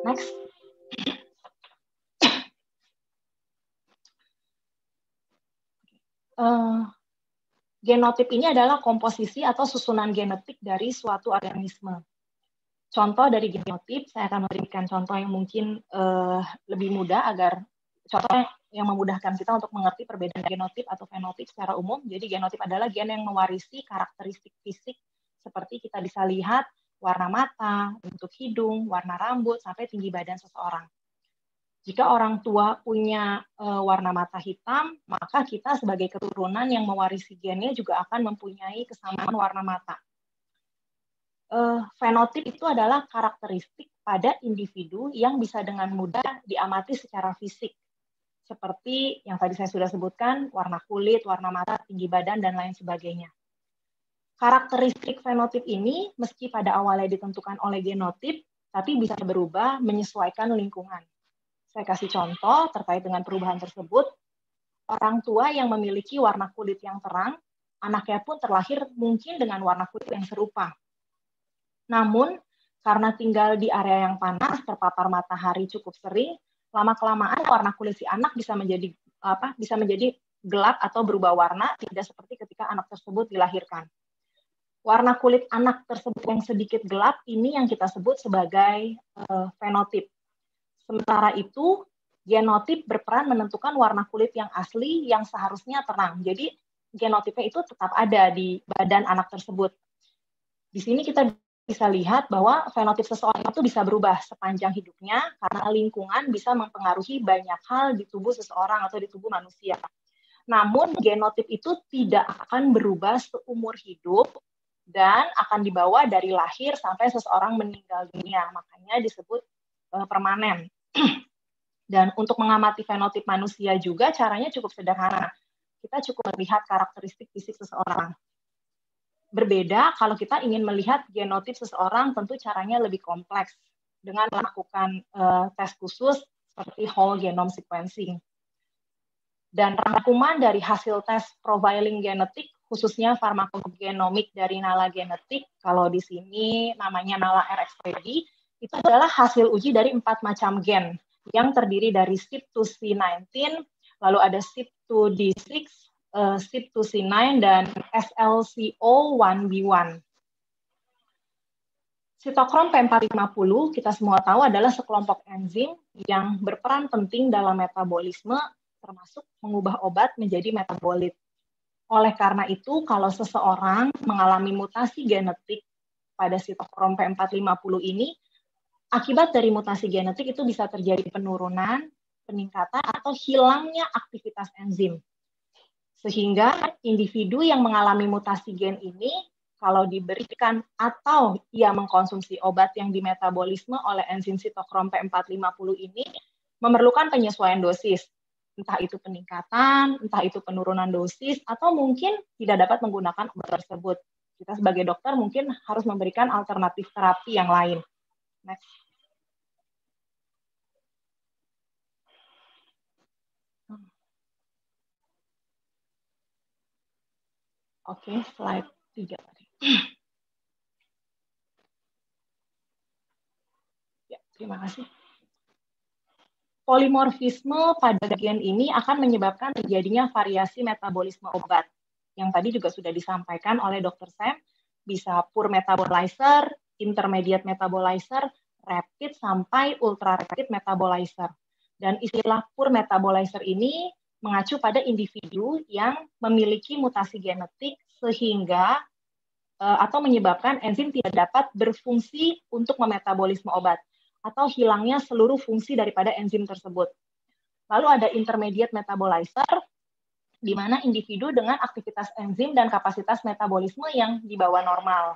Next. Uh, eh, genotip ini adalah komposisi atau susunan genetik dari suatu organisme contoh dari genotip, saya akan memberikan contoh yang mungkin uh, lebih mudah agar contoh yang memudahkan kita untuk mengerti perbedaan genotip atau fenotip secara umum. Jadi genotip adalah gen yang mewarisi karakteristik fisik seperti kita bisa lihat warna mata, bentuk hidung, warna rambut, sampai tinggi badan seseorang jika orang tua punya e, warna mata hitam, maka kita sebagai keturunan yang mewarisi gennya juga akan mempunyai kesamaan warna mata. Eh, fenotip itu adalah karakteristik pada individu yang bisa dengan mudah diamati secara fisik. Seperti yang tadi saya sudah sebutkan, warna kulit, warna mata, tinggi badan, dan lain sebagainya. Karakteristik fenotip ini, meski pada awalnya ditentukan oleh genotip, tapi bisa berubah menyesuaikan lingkungan. Saya kasih contoh terkait dengan perubahan tersebut. Orang tua yang memiliki warna kulit yang terang, anaknya pun terlahir mungkin dengan warna kulit yang serupa. Namun, karena tinggal di area yang panas, terpapar matahari cukup sering, lama-kelamaan warna kulit si anak bisa menjadi apa? bisa menjadi gelap atau berubah warna tidak seperti ketika anak tersebut dilahirkan. Warna kulit anak tersebut yang sedikit gelap ini yang kita sebut sebagai uh, fenotip. Sementara itu, genotip berperan menentukan warna kulit yang asli yang seharusnya terang. Jadi genotipnya itu tetap ada di badan anak tersebut. Di sini kita bisa lihat bahwa fenotip seseorang itu bisa berubah sepanjang hidupnya karena lingkungan bisa mempengaruhi banyak hal di tubuh seseorang atau di tubuh manusia. Namun genotip itu tidak akan berubah seumur hidup dan akan dibawa dari lahir sampai seseorang meninggal dunia. Makanya disebut uh, permanen. dan untuk mengamati fenotip manusia juga caranya cukup sederhana. Kita cukup melihat karakteristik fisik seseorang berbeda kalau kita ingin melihat genotip seseorang tentu caranya lebih kompleks dengan melakukan uh, tes khusus seperti whole genome sequencing. Dan rangkuman dari hasil tes profiling genetik khususnya farmakogenomik dari Nala Genetik, kalau di sini namanya Nala RXPD itu adalah hasil uji dari empat macam gen yang terdiri dari cyp 2 c 19 lalu ada cyp 2 d 6 uh, eh, CYP2C9 dan SLCO1B1. Sitokrom P450 kita semua tahu adalah sekelompok enzim yang berperan penting dalam metabolisme termasuk mengubah obat menjadi metabolit. Oleh karena itu, kalau seseorang mengalami mutasi genetik pada sitokrom P450 ini, akibat dari mutasi genetik itu bisa terjadi penurunan, peningkatan, atau hilangnya aktivitas enzim. Sehingga individu yang mengalami mutasi gen ini kalau diberikan atau ia mengkonsumsi obat yang dimetabolisme oleh enzim sitokrom P450 ini memerlukan penyesuaian dosis. Entah itu peningkatan, entah itu penurunan dosis, atau mungkin tidak dapat menggunakan obat tersebut. Kita sebagai dokter mungkin harus memberikan alternatif terapi yang lain. Next. Oke, okay, slide tiga tadi. ya, terima kasih. Polimorfisme pada gen ini akan menyebabkan terjadinya variasi metabolisme obat. Yang tadi juga sudah disampaikan oleh Dr. Sam, bisa poor metabolizer, intermediate metabolizer, rapid sampai ultra rapid metabolizer. Dan istilah poor metabolizer ini mengacu pada individu yang memiliki mutasi genetik sehingga e, atau menyebabkan enzim tidak dapat berfungsi untuk memetabolisme obat atau hilangnya seluruh fungsi daripada enzim tersebut. Lalu ada intermediate metabolizer di mana individu dengan aktivitas enzim dan kapasitas metabolisme yang dibawa normal.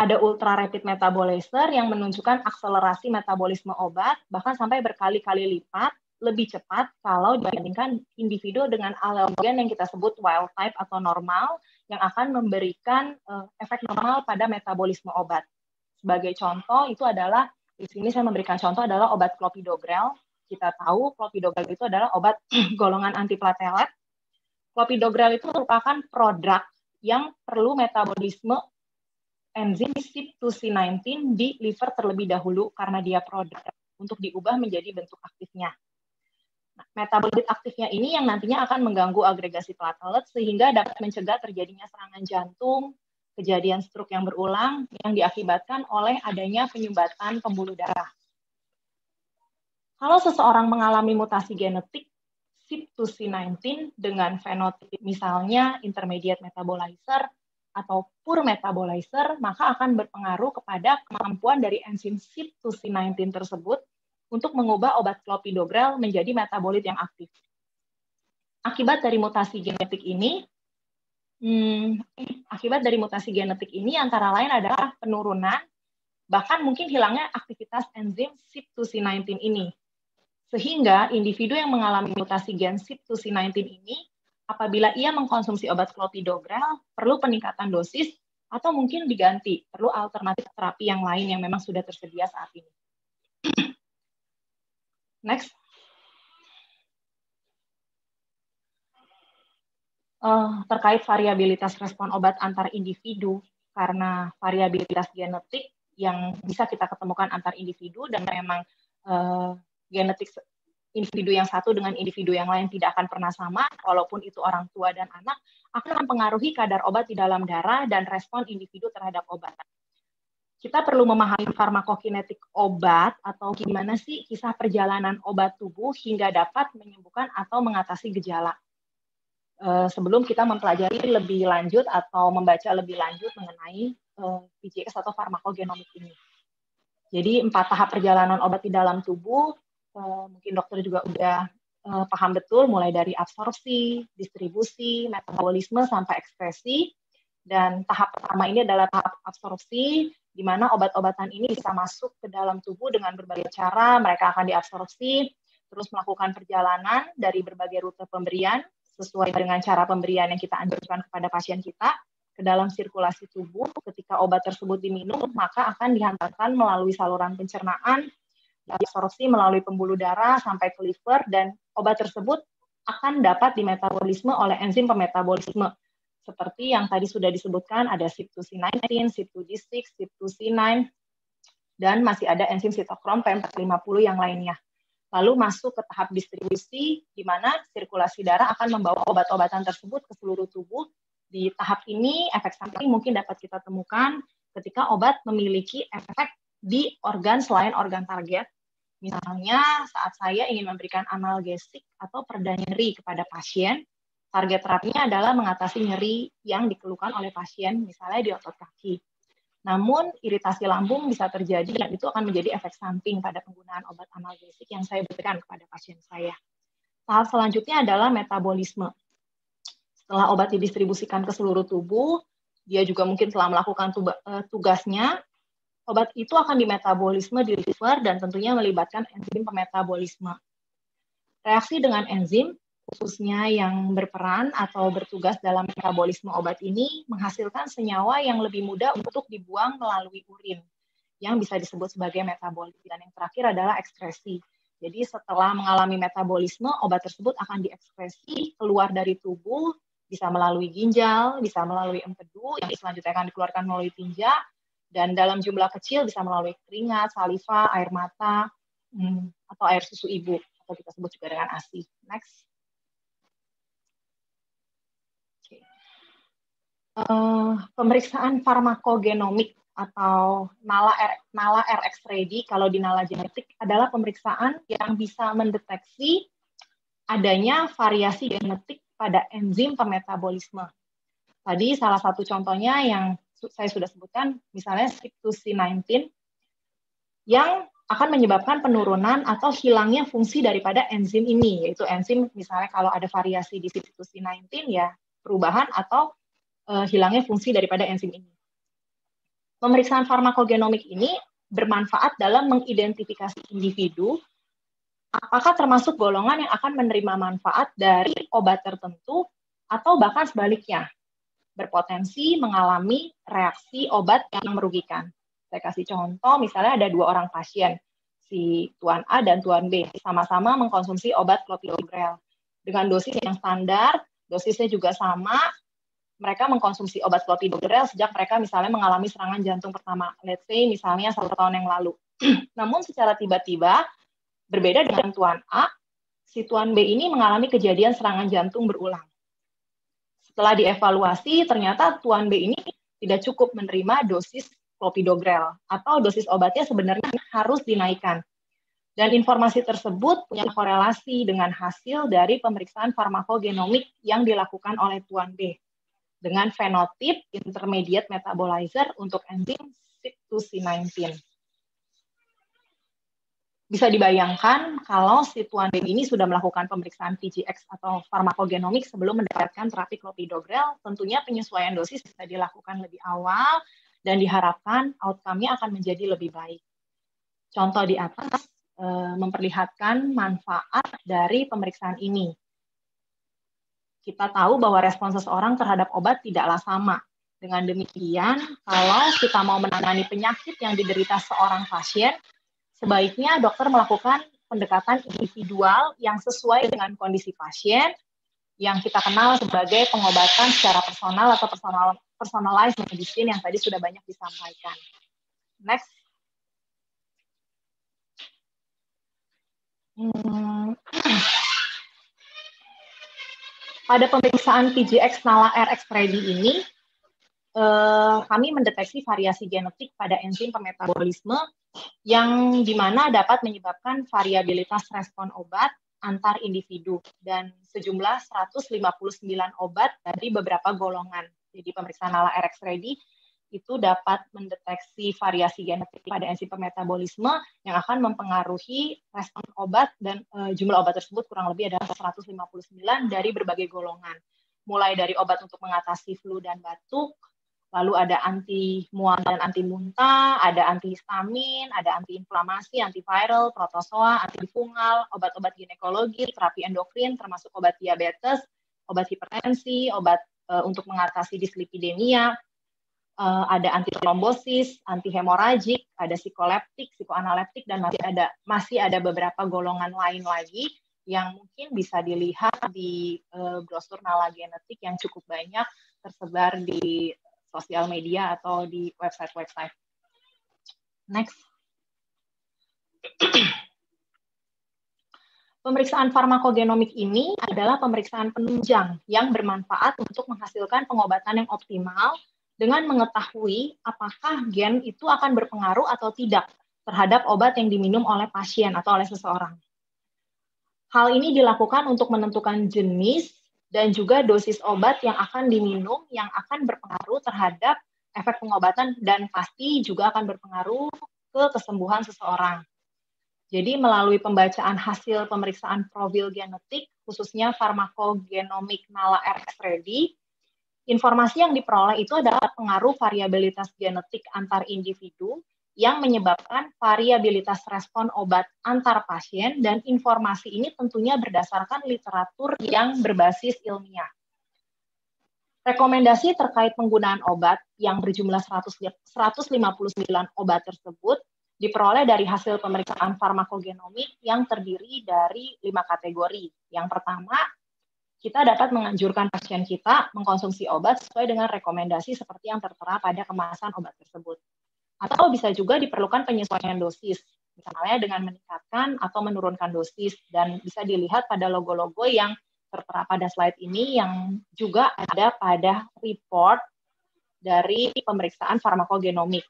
Ada ultra rapid metabolizer yang menunjukkan akselerasi metabolisme obat bahkan sampai berkali-kali lipat lebih cepat kalau dibandingkan individu dengan alergen yang kita sebut wild type atau normal yang akan memberikan uh, efek normal pada metabolisme obat. Sebagai contoh itu adalah di sini saya memberikan contoh adalah obat clopidogrel. Kita tahu clopidogrel itu adalah obat golongan antiplatelet. Clopidogrel itu merupakan produk yang perlu metabolisme enzim CYP2C19 di liver terlebih dahulu karena dia produk untuk diubah menjadi bentuk aktifnya metabolit aktifnya ini yang nantinya akan mengganggu agregasi platelet sehingga dapat mencegah terjadinya serangan jantung, kejadian stroke yang berulang yang diakibatkan oleh adanya penyumbatan pembuluh darah. Kalau seseorang mengalami mutasi genetik CYP2C19 dengan fenotip misalnya intermediate metabolizer atau poor metabolizer, maka akan berpengaruh kepada kemampuan dari enzim CYP2C19 tersebut untuk mengubah obat clopidogrel menjadi metabolit yang aktif. Akibat dari mutasi genetik ini, hmm, akibat dari mutasi genetik ini antara lain adalah penurunan, bahkan mungkin hilangnya aktivitas enzim CYP2C19 ini. Sehingga individu yang mengalami mutasi gen CYP2C19 ini, apabila ia mengkonsumsi obat clopidogrel, perlu peningkatan dosis atau mungkin diganti, perlu alternatif terapi yang lain yang memang sudah tersedia saat ini. Next. Uh, terkait variabilitas respon obat antar individu karena variabilitas genetik yang bisa kita ketemukan antar individu dan memang uh, genetik individu yang satu dengan individu yang lain tidak akan pernah sama, walaupun itu orang tua dan anak, akan mempengaruhi kadar obat di dalam darah dan respon individu terhadap obat kita perlu memahami farmakokinetik obat atau gimana sih kisah perjalanan obat tubuh hingga dapat menyembuhkan atau mengatasi gejala. Eh, sebelum kita mempelajari lebih lanjut atau membaca lebih lanjut mengenai eh, PJS atau farmakogenomik ini. Jadi empat tahap perjalanan obat di dalam tubuh, eh, mungkin dokter juga udah paham betul mulai dari absorpsi, distribusi, metabolisme sampai ekspresi. Dan tahap pertama ini adalah tahap absorpsi, di mana obat-obatan ini bisa masuk ke dalam tubuh dengan berbagai cara. Mereka akan diabsorpsi, terus melakukan perjalanan dari berbagai rute pemberian sesuai dengan cara pemberian yang kita anjurkan kepada pasien kita ke dalam sirkulasi tubuh. Ketika obat tersebut diminum, maka akan dihantarkan melalui saluran pencernaan, diabsorpsi melalui pembuluh darah sampai ke liver, dan obat tersebut akan dapat dimetabolisme oleh enzim pemetabolisme seperti yang tadi sudah disebutkan, ada CYP2C19, CYP2D6, CYP2C9, dan masih ada enzim sitokrom p 450 yang lainnya. Lalu masuk ke tahap distribusi, di mana sirkulasi darah akan membawa obat-obatan tersebut ke seluruh tubuh. Di tahap ini, efek samping mungkin dapat kita temukan ketika obat memiliki efek di organ selain organ target. Misalnya saat saya ingin memberikan analgesik atau perda nyeri kepada pasien, Target terapinya adalah mengatasi nyeri yang dikeluhkan oleh pasien, misalnya di otot kaki. Namun, iritasi lambung bisa terjadi dan itu akan menjadi efek samping pada penggunaan obat analgesik yang saya berikan kepada pasien saya. Tahap selanjutnya adalah metabolisme. Setelah obat didistribusikan ke seluruh tubuh, dia juga mungkin telah melakukan eh, tugasnya, obat itu akan dimetabolisme di liver dan tentunya melibatkan enzim pemetabolisme. Reaksi dengan enzim khususnya yang berperan atau bertugas dalam metabolisme obat ini menghasilkan senyawa yang lebih mudah untuk dibuang melalui urin yang bisa disebut sebagai metabolisme dan yang terakhir adalah ekskresi. Jadi setelah mengalami metabolisme obat tersebut akan diekspresi keluar dari tubuh bisa melalui ginjal, bisa melalui empedu yang selanjutnya akan dikeluarkan melalui tinja dan dalam jumlah kecil bisa melalui keringat, saliva, air mata, hmm, atau air susu ibu atau kita sebut juga dengan ASI. Next. Eh, pemeriksaan farmakogenomik atau NALA R, NALA RX ready kalau di NALA genetik adalah pemeriksaan yang bisa mendeteksi adanya variasi genetik pada enzim pemetabolisme. Tadi salah satu contohnya yang saya sudah sebutkan misalnya CYP2C19 yang akan menyebabkan penurunan atau hilangnya fungsi daripada enzim ini yaitu enzim misalnya kalau ada variasi di CYP2C19 ya perubahan atau uh, hilangnya fungsi daripada enzim ini. Pemeriksaan farmakogenomik ini bermanfaat dalam mengidentifikasi individu apakah termasuk golongan yang akan menerima manfaat dari obat tertentu atau bahkan sebaliknya berpotensi mengalami reaksi obat yang merugikan. Saya kasih contoh, misalnya ada dua orang pasien, si Tuan A dan Tuan B, sama-sama mengkonsumsi obat clopidogrel dengan dosis yang standar, dosisnya juga sama, mereka mengkonsumsi obat Clopidogrel sejak mereka misalnya mengalami serangan jantung pertama, let's say misalnya satu tahun yang lalu. Namun secara tiba-tiba, berbeda dengan tuan A, si tuan B ini mengalami kejadian serangan jantung berulang. Setelah dievaluasi, ternyata tuan B ini tidak cukup menerima dosis clopidogrel atau dosis obatnya sebenarnya harus dinaikkan. Dan informasi tersebut punya korelasi dengan hasil dari pemeriksaan farmakogenomik yang dilakukan oleh tuan B dengan fenotip intermediate metabolizer untuk enzim c 2 c 19 Bisa dibayangkan kalau si tuan situanden ini sudah melakukan pemeriksaan TgX atau farmakogenomik sebelum mendapatkan terapi clopidogrel, tentunya penyesuaian dosis bisa dilakukan lebih awal dan diharapkan outcome-nya akan menjadi lebih baik. Contoh di atas eh, memperlihatkan manfaat dari pemeriksaan ini. Kita tahu bahwa respons seseorang terhadap obat tidaklah sama. Dengan demikian, kalau kita mau menangani penyakit yang diderita seorang pasien, sebaiknya dokter melakukan pendekatan individual yang sesuai dengan kondisi pasien yang kita kenal sebagai pengobatan secara personal atau personal personalized medicine yang tadi sudah banyak disampaikan. Next. Hmm pada pemeriksaan PGX Nala RX Ready ini eh, kami mendeteksi variasi genetik pada enzim pemetabolisme yang dimana dapat menyebabkan variabilitas respon obat antar individu dan sejumlah 159 obat dari beberapa golongan. Jadi pemeriksaan Nala RX Ready itu dapat mendeteksi variasi genetik pada enzim metabolisme yang akan mempengaruhi respon obat dan e, jumlah obat tersebut kurang lebih adalah 159 dari berbagai golongan. Mulai dari obat untuk mengatasi flu dan batuk, lalu ada anti mual dan anti muntah, ada anti histamin, ada anti antiinflamasi, antiviral, protozoa, fungal, obat-obat ginekologi, terapi endokrin termasuk obat diabetes, obat hipertensi, obat eh, untuk mengatasi dislipidemia, uh, ada anti trombosis, anti hemoragik, ada psikoleptik, psikoanaleptik dan masih ada masih ada beberapa golongan lain lagi yang mungkin bisa dilihat di uh, brosur nala genetik yang cukup banyak tersebar di sosial media atau di website-website. Next. Pemeriksaan farmakogenomik ini adalah pemeriksaan penunjang yang bermanfaat untuk menghasilkan pengobatan yang optimal dengan mengetahui apakah gen itu akan berpengaruh atau tidak terhadap obat yang diminum oleh pasien atau oleh seseorang. Hal ini dilakukan untuk menentukan jenis dan juga dosis obat yang akan diminum yang akan berpengaruh terhadap efek pengobatan dan pasti juga akan berpengaruh ke kesembuhan seseorang. Jadi melalui pembacaan hasil pemeriksaan profil genetik, khususnya farmakogenomik NALA RX-READY, Informasi yang diperoleh itu adalah pengaruh variabilitas genetik antar individu yang menyebabkan variabilitas respon obat antar pasien dan informasi ini tentunya berdasarkan literatur yang berbasis ilmiah. Rekomendasi terkait penggunaan obat yang berjumlah 159 obat tersebut diperoleh dari hasil pemeriksaan farmakogenomik yang terdiri dari lima kategori. Yang pertama, kita dapat menganjurkan pasien kita mengkonsumsi obat sesuai dengan rekomendasi seperti yang tertera pada kemasan obat tersebut. Atau bisa juga diperlukan penyesuaian dosis, misalnya dengan meningkatkan atau menurunkan dosis, dan bisa dilihat pada logo-logo yang tertera pada slide ini yang juga ada pada report dari pemeriksaan farmakogenomik.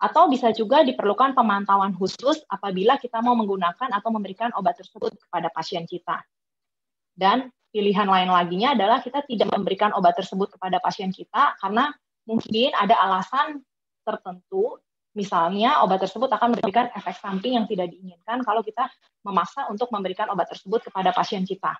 Atau bisa juga diperlukan pemantauan khusus apabila kita mau menggunakan atau memberikan obat tersebut kepada pasien kita. Dan pilihan lain lagi adalah kita tidak memberikan obat tersebut kepada pasien kita karena mungkin ada alasan tertentu misalnya obat tersebut akan memberikan efek samping yang tidak diinginkan kalau kita memaksa untuk memberikan obat tersebut kepada pasien kita.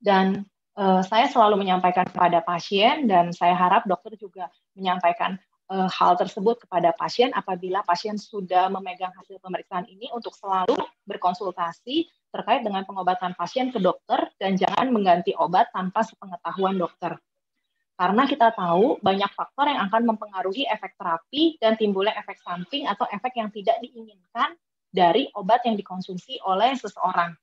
Dan e, saya selalu menyampaikan kepada pasien dan saya harap dokter juga menyampaikan e, hal tersebut kepada pasien apabila pasien sudah memegang hasil pemeriksaan ini untuk selalu berkonsultasi terkait dengan pengobatan pasien ke dokter dan jangan mengganti obat tanpa sepengetahuan dokter. Karena kita tahu banyak faktor yang akan mempengaruhi efek terapi dan timbulnya efek samping atau efek yang tidak diinginkan dari obat yang dikonsumsi oleh seseorang.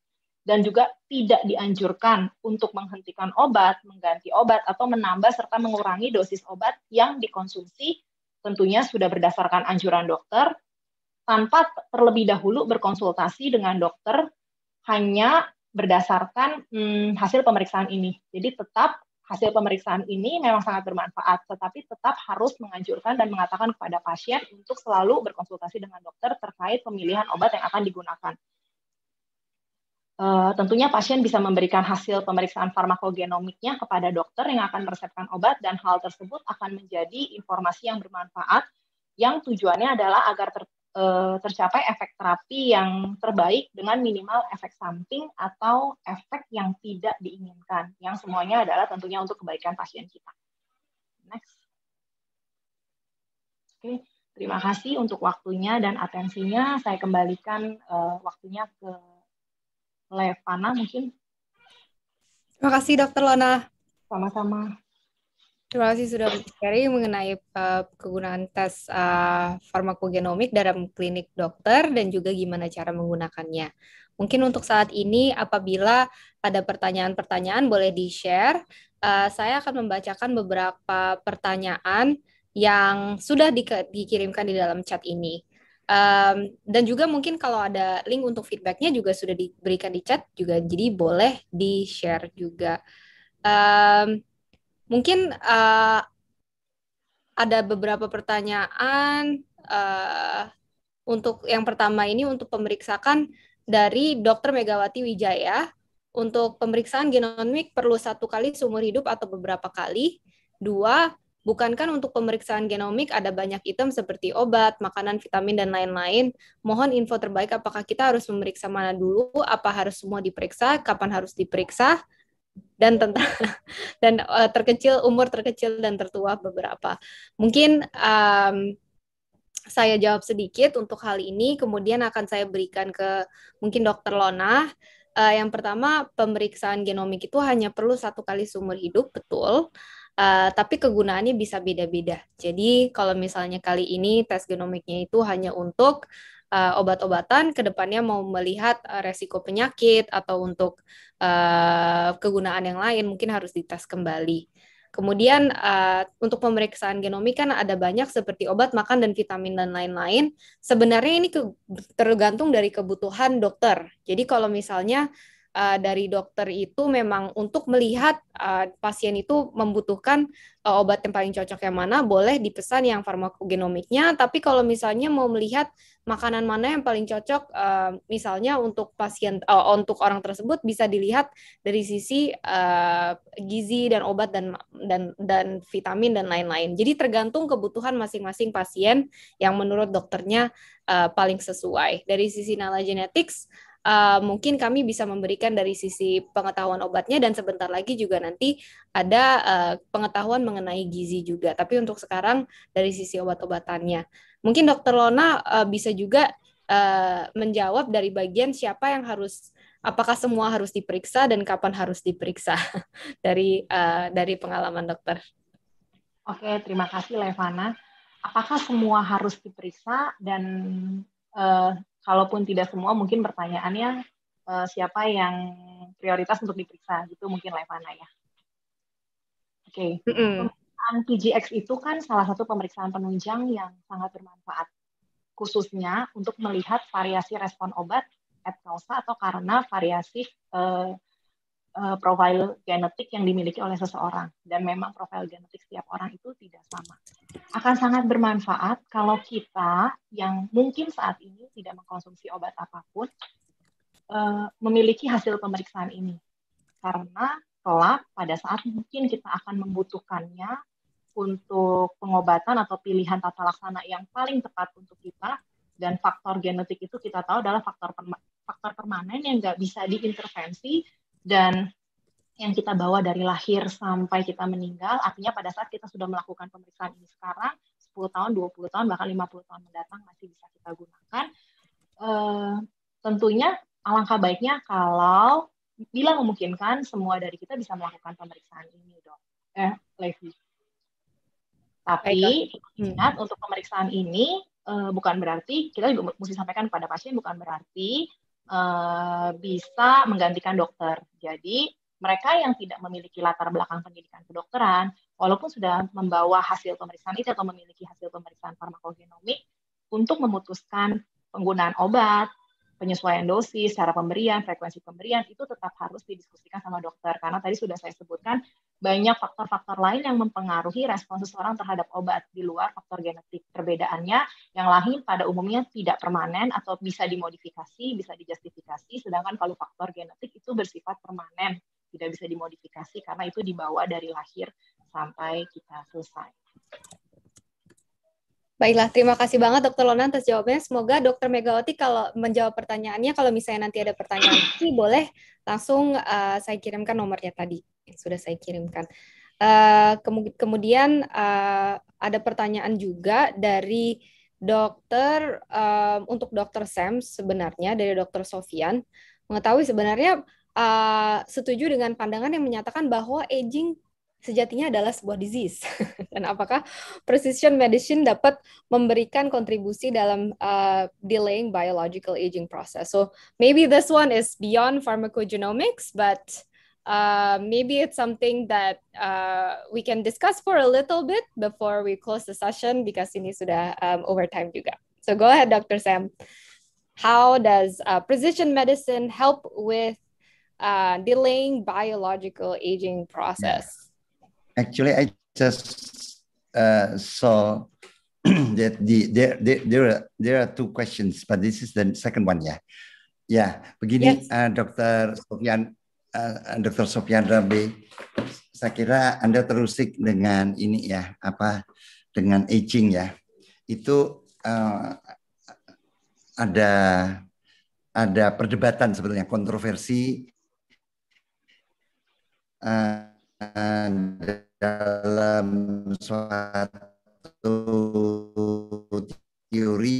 Dan juga tidak dianjurkan untuk menghentikan obat, mengganti obat, atau menambah serta mengurangi dosis obat yang dikonsumsi tentunya sudah berdasarkan anjuran dokter tanpa terlebih dahulu berkonsultasi dengan dokter hanya berdasarkan hmm, hasil pemeriksaan ini. Jadi tetap hasil pemeriksaan ini memang sangat bermanfaat, tetapi tetap harus menganjurkan dan mengatakan kepada pasien untuk selalu berkonsultasi dengan dokter terkait pemilihan obat yang akan digunakan. Uh, tentunya pasien bisa memberikan hasil pemeriksaan farmakogenomiknya kepada dokter yang akan meresepkan obat dan hal tersebut akan menjadi informasi yang bermanfaat yang tujuannya adalah agar ter Eh, tercapai efek terapi yang terbaik dengan minimal efek samping atau efek yang tidak diinginkan, yang semuanya adalah tentunya untuk kebaikan pasien kita. Next. Oke, terima kasih untuk waktunya dan atensinya. Saya kembalikan uh, waktunya ke Levana mungkin. Terima kasih Dokter Lona. Sama-sama. Terima kasih sudah sharing mengenai uh, kegunaan tes uh, farmakogenomik dalam klinik dokter dan juga gimana cara menggunakannya. Mungkin untuk saat ini apabila ada pertanyaan-pertanyaan boleh di-share. Uh, saya akan membacakan beberapa pertanyaan yang sudah di dikirimkan di dalam chat ini. Um, dan juga mungkin kalau ada link untuk feedbacknya juga sudah diberikan di chat juga, jadi boleh di-share juga. Um, Mungkin uh, ada beberapa pertanyaan uh, untuk yang pertama ini untuk pemeriksaan dari Dokter Megawati Wijaya. Untuk pemeriksaan genomik perlu satu kali seumur hidup atau beberapa kali. Dua, bukankan untuk pemeriksaan genomik ada banyak item seperti obat, makanan, vitamin, dan lain-lain? Mohon info terbaik apakah kita harus memeriksa mana dulu, apa harus semua diperiksa, kapan harus diperiksa? dan tentang dan uh, terkecil umur terkecil dan tertua beberapa mungkin um, saya jawab sedikit untuk hal ini kemudian akan saya berikan ke mungkin dokter Lona uh, yang pertama pemeriksaan genomik itu hanya perlu satu kali seumur hidup betul Eh, tapi kegunaannya bisa beda-beda. Jadi kalau misalnya kali ini tes genomiknya itu hanya untuk uh, obat-obatan, kedepannya mau melihat uh, resiko penyakit atau untuk uh, kegunaan yang lain mungkin harus dites kembali. Kemudian uh, untuk pemeriksaan genomik kan ada banyak seperti obat, makan dan vitamin dan lain-lain. Sebenarnya ini ke, tergantung dari kebutuhan dokter. Jadi kalau misalnya Eh, dari dokter itu memang untuk melihat uh, pasien itu membutuhkan uh, obat yang paling cocok yang mana, boleh dipesan yang farmakogenomiknya. Tapi kalau misalnya mau melihat makanan mana yang paling cocok, uh, misalnya untuk pasien uh, untuk orang tersebut bisa dilihat dari sisi uh, gizi dan obat dan dan dan vitamin dan lain-lain. Jadi tergantung kebutuhan masing-masing pasien yang menurut dokternya uh, paling sesuai. Dari sisi Nala Genetics Eh, mungkin kami bisa memberikan dari sisi pengetahuan obatnya dan sebentar lagi juga nanti ada uh, pengetahuan mengenai gizi juga. Tapi untuk sekarang dari sisi obat-obatannya, mungkin dokter Lona uh, bisa juga uh, menjawab dari bagian siapa yang harus apakah semua harus diperiksa dan kapan harus diperiksa dari uh, dari pengalaman dokter. Oke, terima kasih Levana. Apakah semua harus diperiksa dan uh, kalaupun tidak semua mungkin pertanyaannya uh, siapa yang prioritas untuk diperiksa gitu mungkin Levana ya. Oke. Okay. Mm -hmm. Pemeriksaan PGX itu kan salah satu pemeriksaan penunjang yang sangat bermanfaat, khususnya untuk melihat variasi respon obat at atau karena variasi uh, uh, profil genetik yang dimiliki oleh seseorang dan memang profil genetik setiap orang itu tidak sama. Akan sangat bermanfaat kalau kita yang mungkin saat ini tidak mengkonsumsi obat apapun eh, memiliki hasil pemeriksaan ini karena kelak pada saat mungkin kita akan membutuhkannya untuk pengobatan atau pilihan tata laksana yang paling tepat untuk kita dan faktor genetik itu kita tahu adalah faktor faktor permanen yang nggak bisa diintervensi dan yang kita bawa dari lahir sampai kita meninggal, artinya pada saat kita sudah melakukan pemeriksaan ini sekarang, 10 tahun, 20 tahun, bahkan 50 tahun mendatang masih bisa kita gunakan. E, tentunya alangkah baiknya kalau bila memungkinkan semua dari kita bisa melakukan pemeriksaan ini, dok. Eh, Levi. Tapi ingat untuk pemeriksaan ini e, bukan berarti kita juga mesti sampaikan pada pasien bukan berarti uh, bisa menggantikan dokter. Jadi mereka yang tidak memiliki latar belakang pendidikan kedokteran, walaupun sudah membawa hasil pemeriksaan itu atau memiliki hasil pemeriksaan farmakogenomik untuk memutuskan penggunaan obat penyesuaian dosis, cara pemberian, frekuensi pemberian itu tetap harus didiskusikan sama dokter karena tadi sudah saya sebutkan banyak faktor-faktor lain yang mempengaruhi respons seseorang terhadap obat di luar faktor genetik. Perbedaannya yang lain pada umumnya tidak permanen atau bisa dimodifikasi, bisa dijustifikasi, sedangkan kalau faktor genetik itu bersifat permanen, tidak bisa dimodifikasi karena itu dibawa dari lahir sampai kita selesai. Baiklah, terima kasih banget Dokter Lona atas jawabannya. Semoga Dokter Megawati kalau menjawab pertanyaannya, kalau misalnya nanti ada pertanyaan lagi, boleh langsung uh, saya kirimkan nomornya tadi. yang Sudah saya kirimkan. Uh, kemudian uh, ada pertanyaan juga dari dokter uh, untuk dokter Sam sebenarnya dari dokter Sofian mengetahui sebenarnya uh, setuju dengan pandangan yang menyatakan bahwa aging sejatinya adalah sebuah disease dan apakah precision medicine dapat memberikan kontribusi dalam uh, delaying biological aging process. So maybe this one is beyond pharmacogenomics, but uh, maybe it's something that uh, we can discuss for a little bit before we close the session because ini sudah um, time juga. So go ahead, Dr. Sam. How does uh, precision medicine help with uh, delaying biological aging process? actually I just uh, saw that the there, there there are there are two questions, but this is the second one ya. Yeah. Ya, yeah, begini yes. uh, Dokter Sofian uh, uh Dokter Sofian Rabe, saya kira Anda terusik dengan ini ya, apa dengan aging ya. Itu uh, ada ada perdebatan sebetulnya kontroversi uh, uh, dalam suatu teori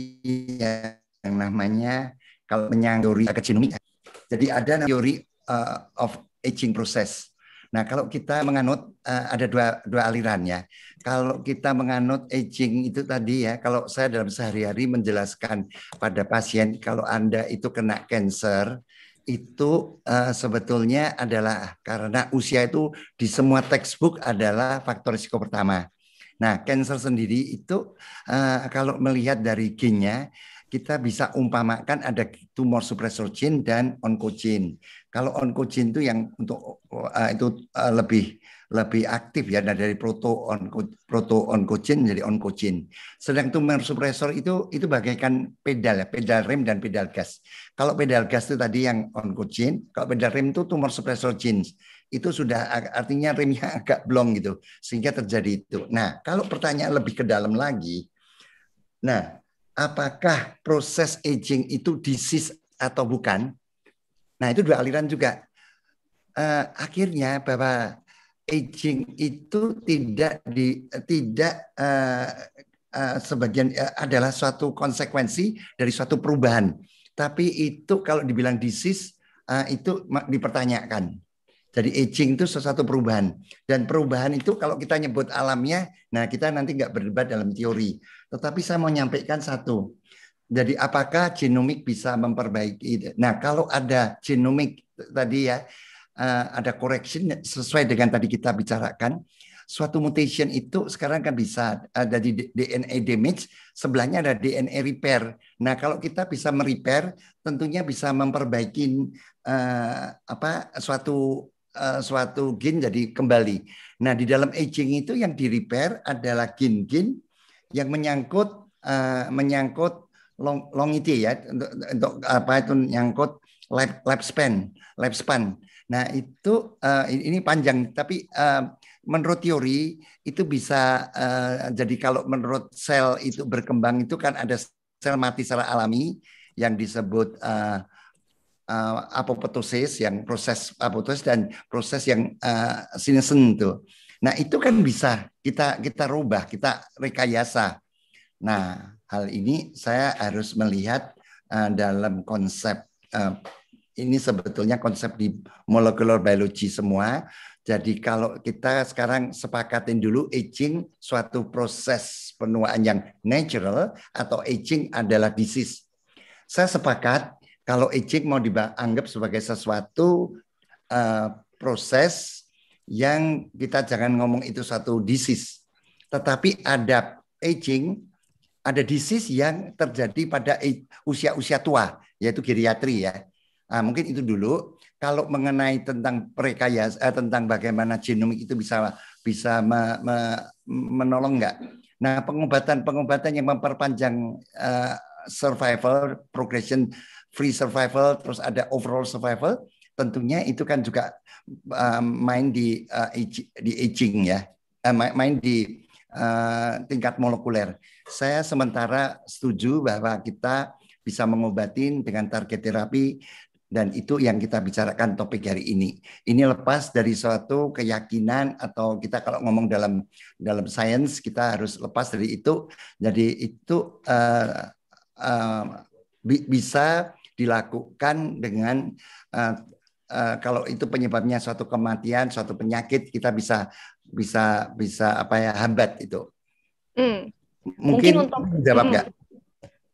yang namanya kalau menyanggori kecinumi. Jadi ada teori uh, of aging process. Nah, kalau kita menganut uh, ada dua dua aliran ya. Kalau kita menganut aging itu tadi ya, kalau saya dalam sehari-hari menjelaskan pada pasien kalau Anda itu kena cancer, itu uh, sebetulnya adalah karena usia itu di semua textbook adalah faktor risiko pertama. Nah, cancer sendiri itu uh, kalau melihat dari gennya kita bisa umpamakan ada tumor suppressor gene dan oncogene. Kalau oncogene itu yang untuk uh, itu uh, lebih lebih aktif ya nah, dari proto on proto on jadi menjadi kucing. Sedang tumor suppressor itu itu bagaikan pedal ya, pedal rem dan pedal gas. Kalau pedal gas itu tadi yang on kucing, kalau pedal rem itu tumor suppressor genes. Itu sudah artinya remnya agak blong gitu sehingga terjadi itu. Nah, kalau pertanyaan lebih ke dalam lagi. Nah, apakah proses aging itu disease atau bukan? Nah, itu dua aliran juga. Uh, akhirnya bahwa aging itu tidak di tidak uh, uh, sebagian uh, adalah suatu konsekuensi dari suatu perubahan. Tapi itu kalau dibilang disease uh, itu dipertanyakan. Jadi aging itu sesuatu perubahan dan perubahan itu kalau kita nyebut alamnya, nah kita nanti nggak berdebat dalam teori. Tetapi saya mau nyampaikan satu. Jadi apakah genomik bisa memperbaiki? Nah kalau ada genomik tadi ya Eh, ada correction ya, sesuai dengan tadi kita bicarakan. Suatu mutation itu sekarang kan bisa ada di DNA damage, sebelahnya ada DNA repair. Nah, kalau kita bisa merepair, tentunya bisa memperbaiki uh, apa suatu uh, suatu gen jadi kembali. Nah, di dalam aging itu yang di repair adalah gen-gen yang menyangkut uh, menyangkut long, longevity ya untuk, untuk apa itu menyangkut life, lifespan, lifespan. Nah itu uh, ini panjang, tapi uh, menurut teori itu bisa uh, jadi kalau menurut sel itu berkembang itu kan ada sel mati secara alami yang disebut uh, uh, apoptosis yang proses apoptosis dan proses yang uh, sinesen itu. Nah, itu kan bisa kita kita rubah, kita rekayasa. Nah, hal ini saya harus melihat uh, dalam konsep uh, ini sebetulnya konsep di molecular biology semua. Jadi kalau kita sekarang sepakatin dulu aging suatu proses penuaan yang natural atau aging adalah disease. Saya sepakat kalau aging mau dianggap sebagai sesuatu uh, proses yang kita jangan ngomong itu satu disease. Tetapi ada aging, ada disease yang terjadi pada usia-usia tua, yaitu geriatri ya Nah, mungkin itu dulu. Kalau mengenai tentang rekayasa, eh, tentang bagaimana genomik itu bisa bisa me, me, menolong nggak? Nah, pengobatan-pengobatan yang memperpanjang uh, survival, progression free survival, terus ada overall survival, tentunya itu kan juga uh, main di uh, di aging ya, uh, main, main di uh, tingkat molekuler. Saya sementara setuju bahwa kita bisa mengobatin dengan target terapi dan itu yang kita bicarakan topik hari ini. Ini lepas dari suatu keyakinan atau kita kalau ngomong dalam dalam sains kita harus lepas dari itu. Jadi itu uh, uh, bi bisa dilakukan dengan uh, uh, kalau itu penyebabnya suatu kematian, suatu penyakit kita bisa bisa bisa apa ya hambat itu. Mm. Mungkin, Mungkin untuk jawab nggak? Hmm.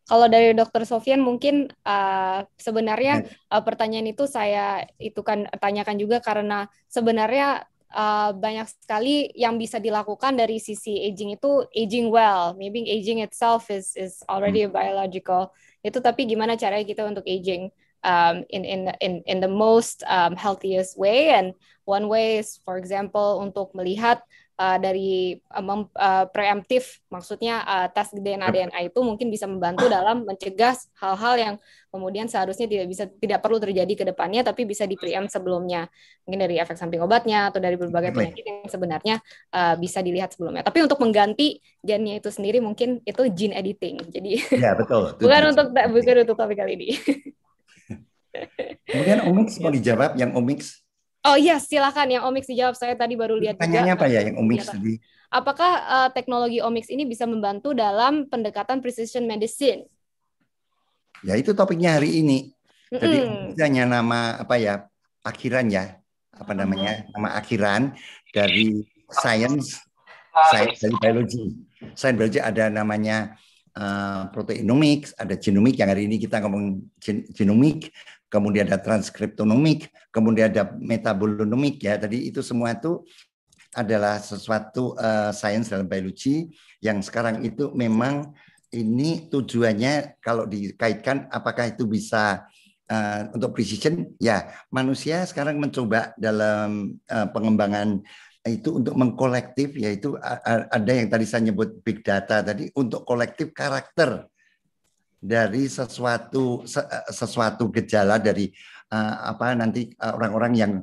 Kalau dari Dokter Sofian mungkin uh, sebenarnya uh, pertanyaan itu saya itu kan tanyakan juga karena sebenarnya uh, banyak sekali yang bisa dilakukan dari sisi aging itu aging well, maybe aging itself is is already hmm. biological. Itu tapi gimana caranya kita untuk aging um, in in in in the most um, healthiest way and one way is for example untuk melihat uh, dari uh, uh, preemptif maksudnya uh, tes DNA DNA itu mungkin bisa membantu dalam mencegah hal-hal yang kemudian seharusnya tidak bisa tidak perlu terjadi ke depannya tapi bisa di preempt sebelumnya mungkin dari efek samping obatnya atau dari berbagai penyakit yang sebenarnya uh, bisa dilihat sebelumnya tapi untuk mengganti gennya itu sendiri mungkin itu gene editing jadi ya betul bukan untuk bukan untuk tapi kali ini kemudian omics mau iya. dijawab yang omics Oh iya, silakan yang Omics dijawab. Saya tadi baru lihat Tanyanya juga. apa ya yang Omics iya, tadi? Apakah uh, teknologi Omics ini bisa membantu dalam pendekatan precision medicine? Ya itu topiknya hari ini. Jadi mm. nama apa ya akhiran ya apa namanya nama akhiran dari science science dari biologi. Science biologi ada namanya uh, proteinomics, ada genomik yang hari ini kita ngomong gen genomik, kemudian ada transkriptonomik, kemudian ada metabolonomik ya. Tadi itu semua itu adalah sesuatu uh, sains dalam biologi yang sekarang itu memang ini tujuannya kalau dikaitkan apakah itu bisa uh, untuk precision ya manusia sekarang mencoba dalam uh, pengembangan itu untuk mengkolektif yaitu ada yang tadi saya nyebut big data tadi untuk kolektif karakter dari sesuatu eh, sesuatu gejala dari uh, apa nanti eh, orang-orang yang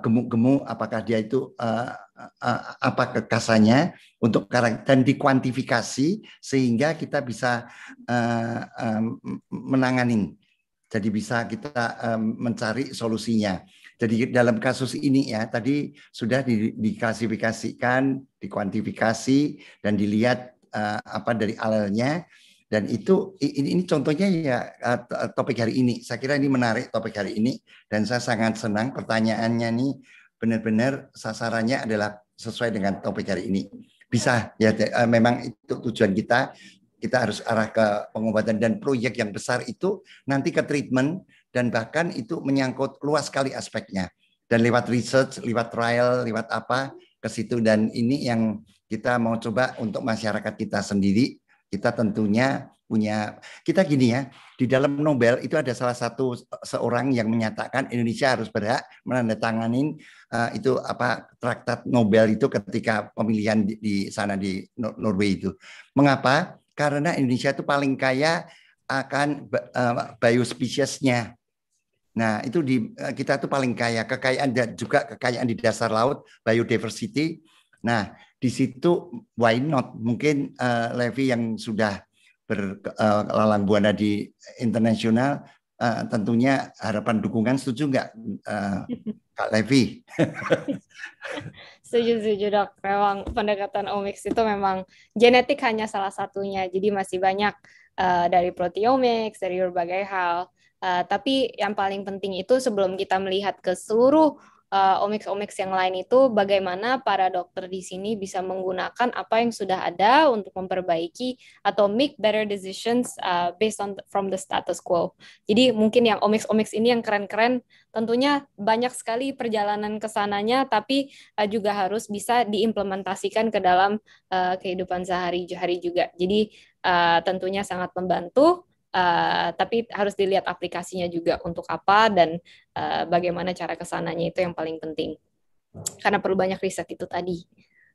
gemuk-gemuk uh, apakah dia itu uh, uh, apa kekasannya untuk dan dikuantifikasi sehingga kita bisa uh, uh, menangani jadi bisa kita uh, mencari solusinya jadi dalam kasus ini ya tadi sudah di, diklasifikasikan dikuantifikasi dan dilihat uh, apa dari alelnya dan itu ini, ini contohnya ya topik hari ini. Saya kira ini menarik topik hari ini dan saya sangat senang pertanyaannya nih benar-benar sasarannya adalah sesuai dengan topik hari ini. Bisa ya eh, memang itu tujuan kita kita harus arah ke pengobatan dan proyek yang besar itu nanti ke treatment dan bahkan itu menyangkut luas sekali aspeknya dan lewat research, lewat trial, lewat apa ke situ dan ini yang kita mau coba untuk masyarakat kita sendiri kita tentunya punya kita gini ya di dalam Nobel itu ada salah satu seorang yang menyatakan Indonesia harus berhak menandatangani uh, itu apa traktat Nobel itu ketika pemilihan di, di sana di Norway itu. Mengapa? Karena Indonesia itu paling kaya akan eh, biospesiesnya. Nah, itu di eh, kita tuh paling kaya kekayaan dan juga kekayaan di dasar laut, biodiversity. Nah, di situ why not? Mungkin uh, Levi yang sudah berlalang eh, uh, buana di internasional uh, tentunya harapan dukungan setuju nggak uh, Kak Levi? setuju setuju dok. Memang pendekatan omics itu memang genetik hanya salah satunya. Jadi masih banyak uh, dari proteomics dari berbagai hal. Uh, tapi yang paling penting itu sebelum kita melihat ke seluruh uh, omics-omics yang lain itu bagaimana para dokter di sini bisa menggunakan apa yang sudah ada untuk memperbaiki atau make better decisions uh, based on from the status quo. Jadi mungkin yang omics-omics ini yang keren-keren tentunya banyak sekali perjalanan kesananya tapi uh, juga harus bisa diimplementasikan ke dalam uh, kehidupan sehari-hari juga. Jadi uh, tentunya sangat membantu Eh, tapi harus dilihat aplikasinya juga untuk apa dan uh, bagaimana cara kesananya itu yang paling penting karena perlu banyak riset itu tadi.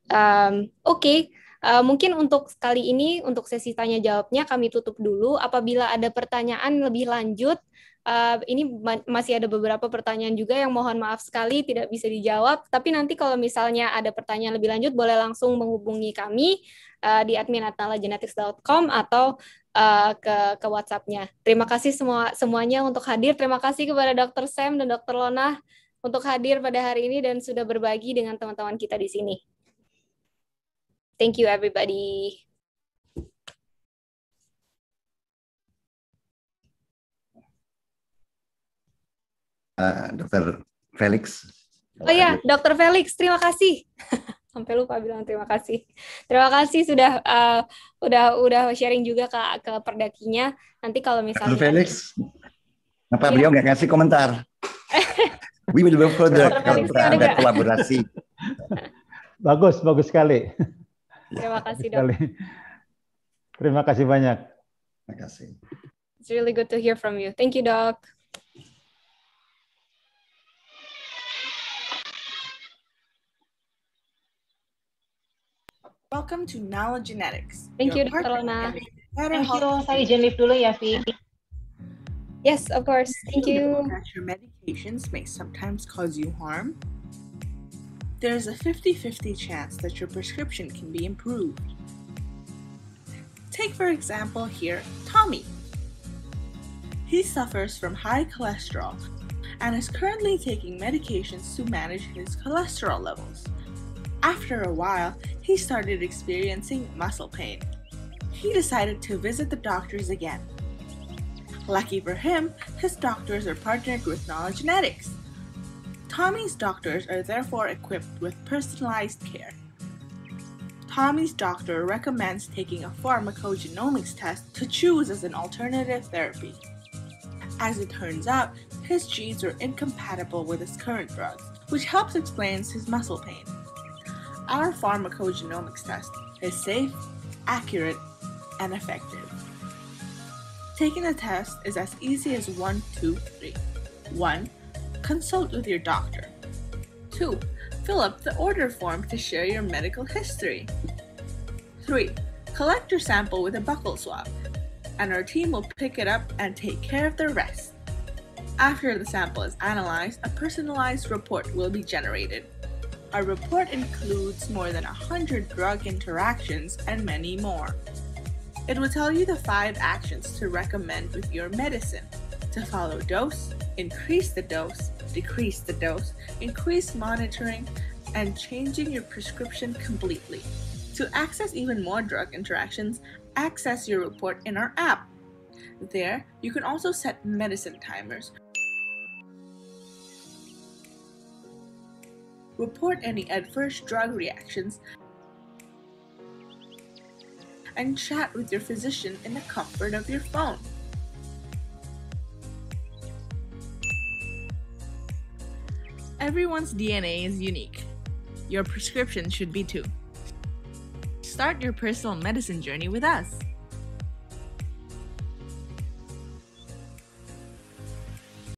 Um, Oke, okay. Eh, mungkin untuk kali ini untuk sesi tanya jawabnya kami tutup dulu. Apabila ada pertanyaan lebih lanjut, uh, ini masih ada beberapa pertanyaan juga yang mohon maaf sekali tidak bisa dijawab. Tapi nanti kalau misalnya ada pertanyaan lebih lanjut, boleh langsung menghubungi kami uh, di admin@nalagenetics.com atau uh, ke ke WhatsApp-nya. Terima kasih semua semuanya untuk hadir. Terima kasih kepada Dr. Sam dan Dr. Lona untuk hadir pada hari ini dan sudah berbagi dengan teman-teman kita di sini. Thank you, everybody. Uh, Dokter Felix. Oh ya, Dokter Felix, terima kasih. Sampai lupa bilang terima kasih. Terima kasih sudah uh, udah udah sharing juga ke ke perdakinya. Nanti kalau misalnya Dokter Felix, apa iya. beliau nggak ngasih komentar? We will go further kalau ada kolaborasi. bagus, bagus sekali. Ya, Terima kasih dok. Terima kasih banyak. Terima kasih. It's really good to hear from you. Thank you, dok. Welcome to Knowledge Genetics. Thank Your you, Dr. Lona. Thank you. Saya Jenif dulu ya, Vi. Yes, of course. Thank you. Your medications may sometimes cause you harm. there is a 50 50 chance that your prescription can be improved. Take, for example, here Tommy. He suffers from high cholesterol and is currently taking medications to manage his cholesterol levels. After a while, he started experiencing muscle pain. He decided to visit the doctors again. Lucky for him, his doctors are partnered with Knowledge Genetics, Tommy's doctors are therefore equipped with personalized care. Tommy's doctor recommends taking a pharmacogenomics test to choose as an alternative therapy. As it turns out, his genes are incompatible with his current drugs, which helps explain his muscle pain. Our pharmacogenomics test is safe, accurate, and effective. Taking the test is as easy as 1, 2, 3. 1 consult with your doctor. 2. Fill up the order form to share your medical history. 3. Collect your sample with a buccal swab, and our team will pick it up and take care of the rest. After the sample is analyzed, a personalized report will be generated. Our report includes more than 100 drug interactions and many more. It will tell you the five actions to recommend with your medicine to follow dose, increase the dose, decrease the dose, increase monitoring, and changing your prescription completely. To access even more drug interactions, access your report in our app. There, you can also set medicine timers. Report any adverse drug reactions and chat with your physician in the comfort of your phone. Everyone's DNA is unique. Your prescription should be too. Start your personal medicine journey with us.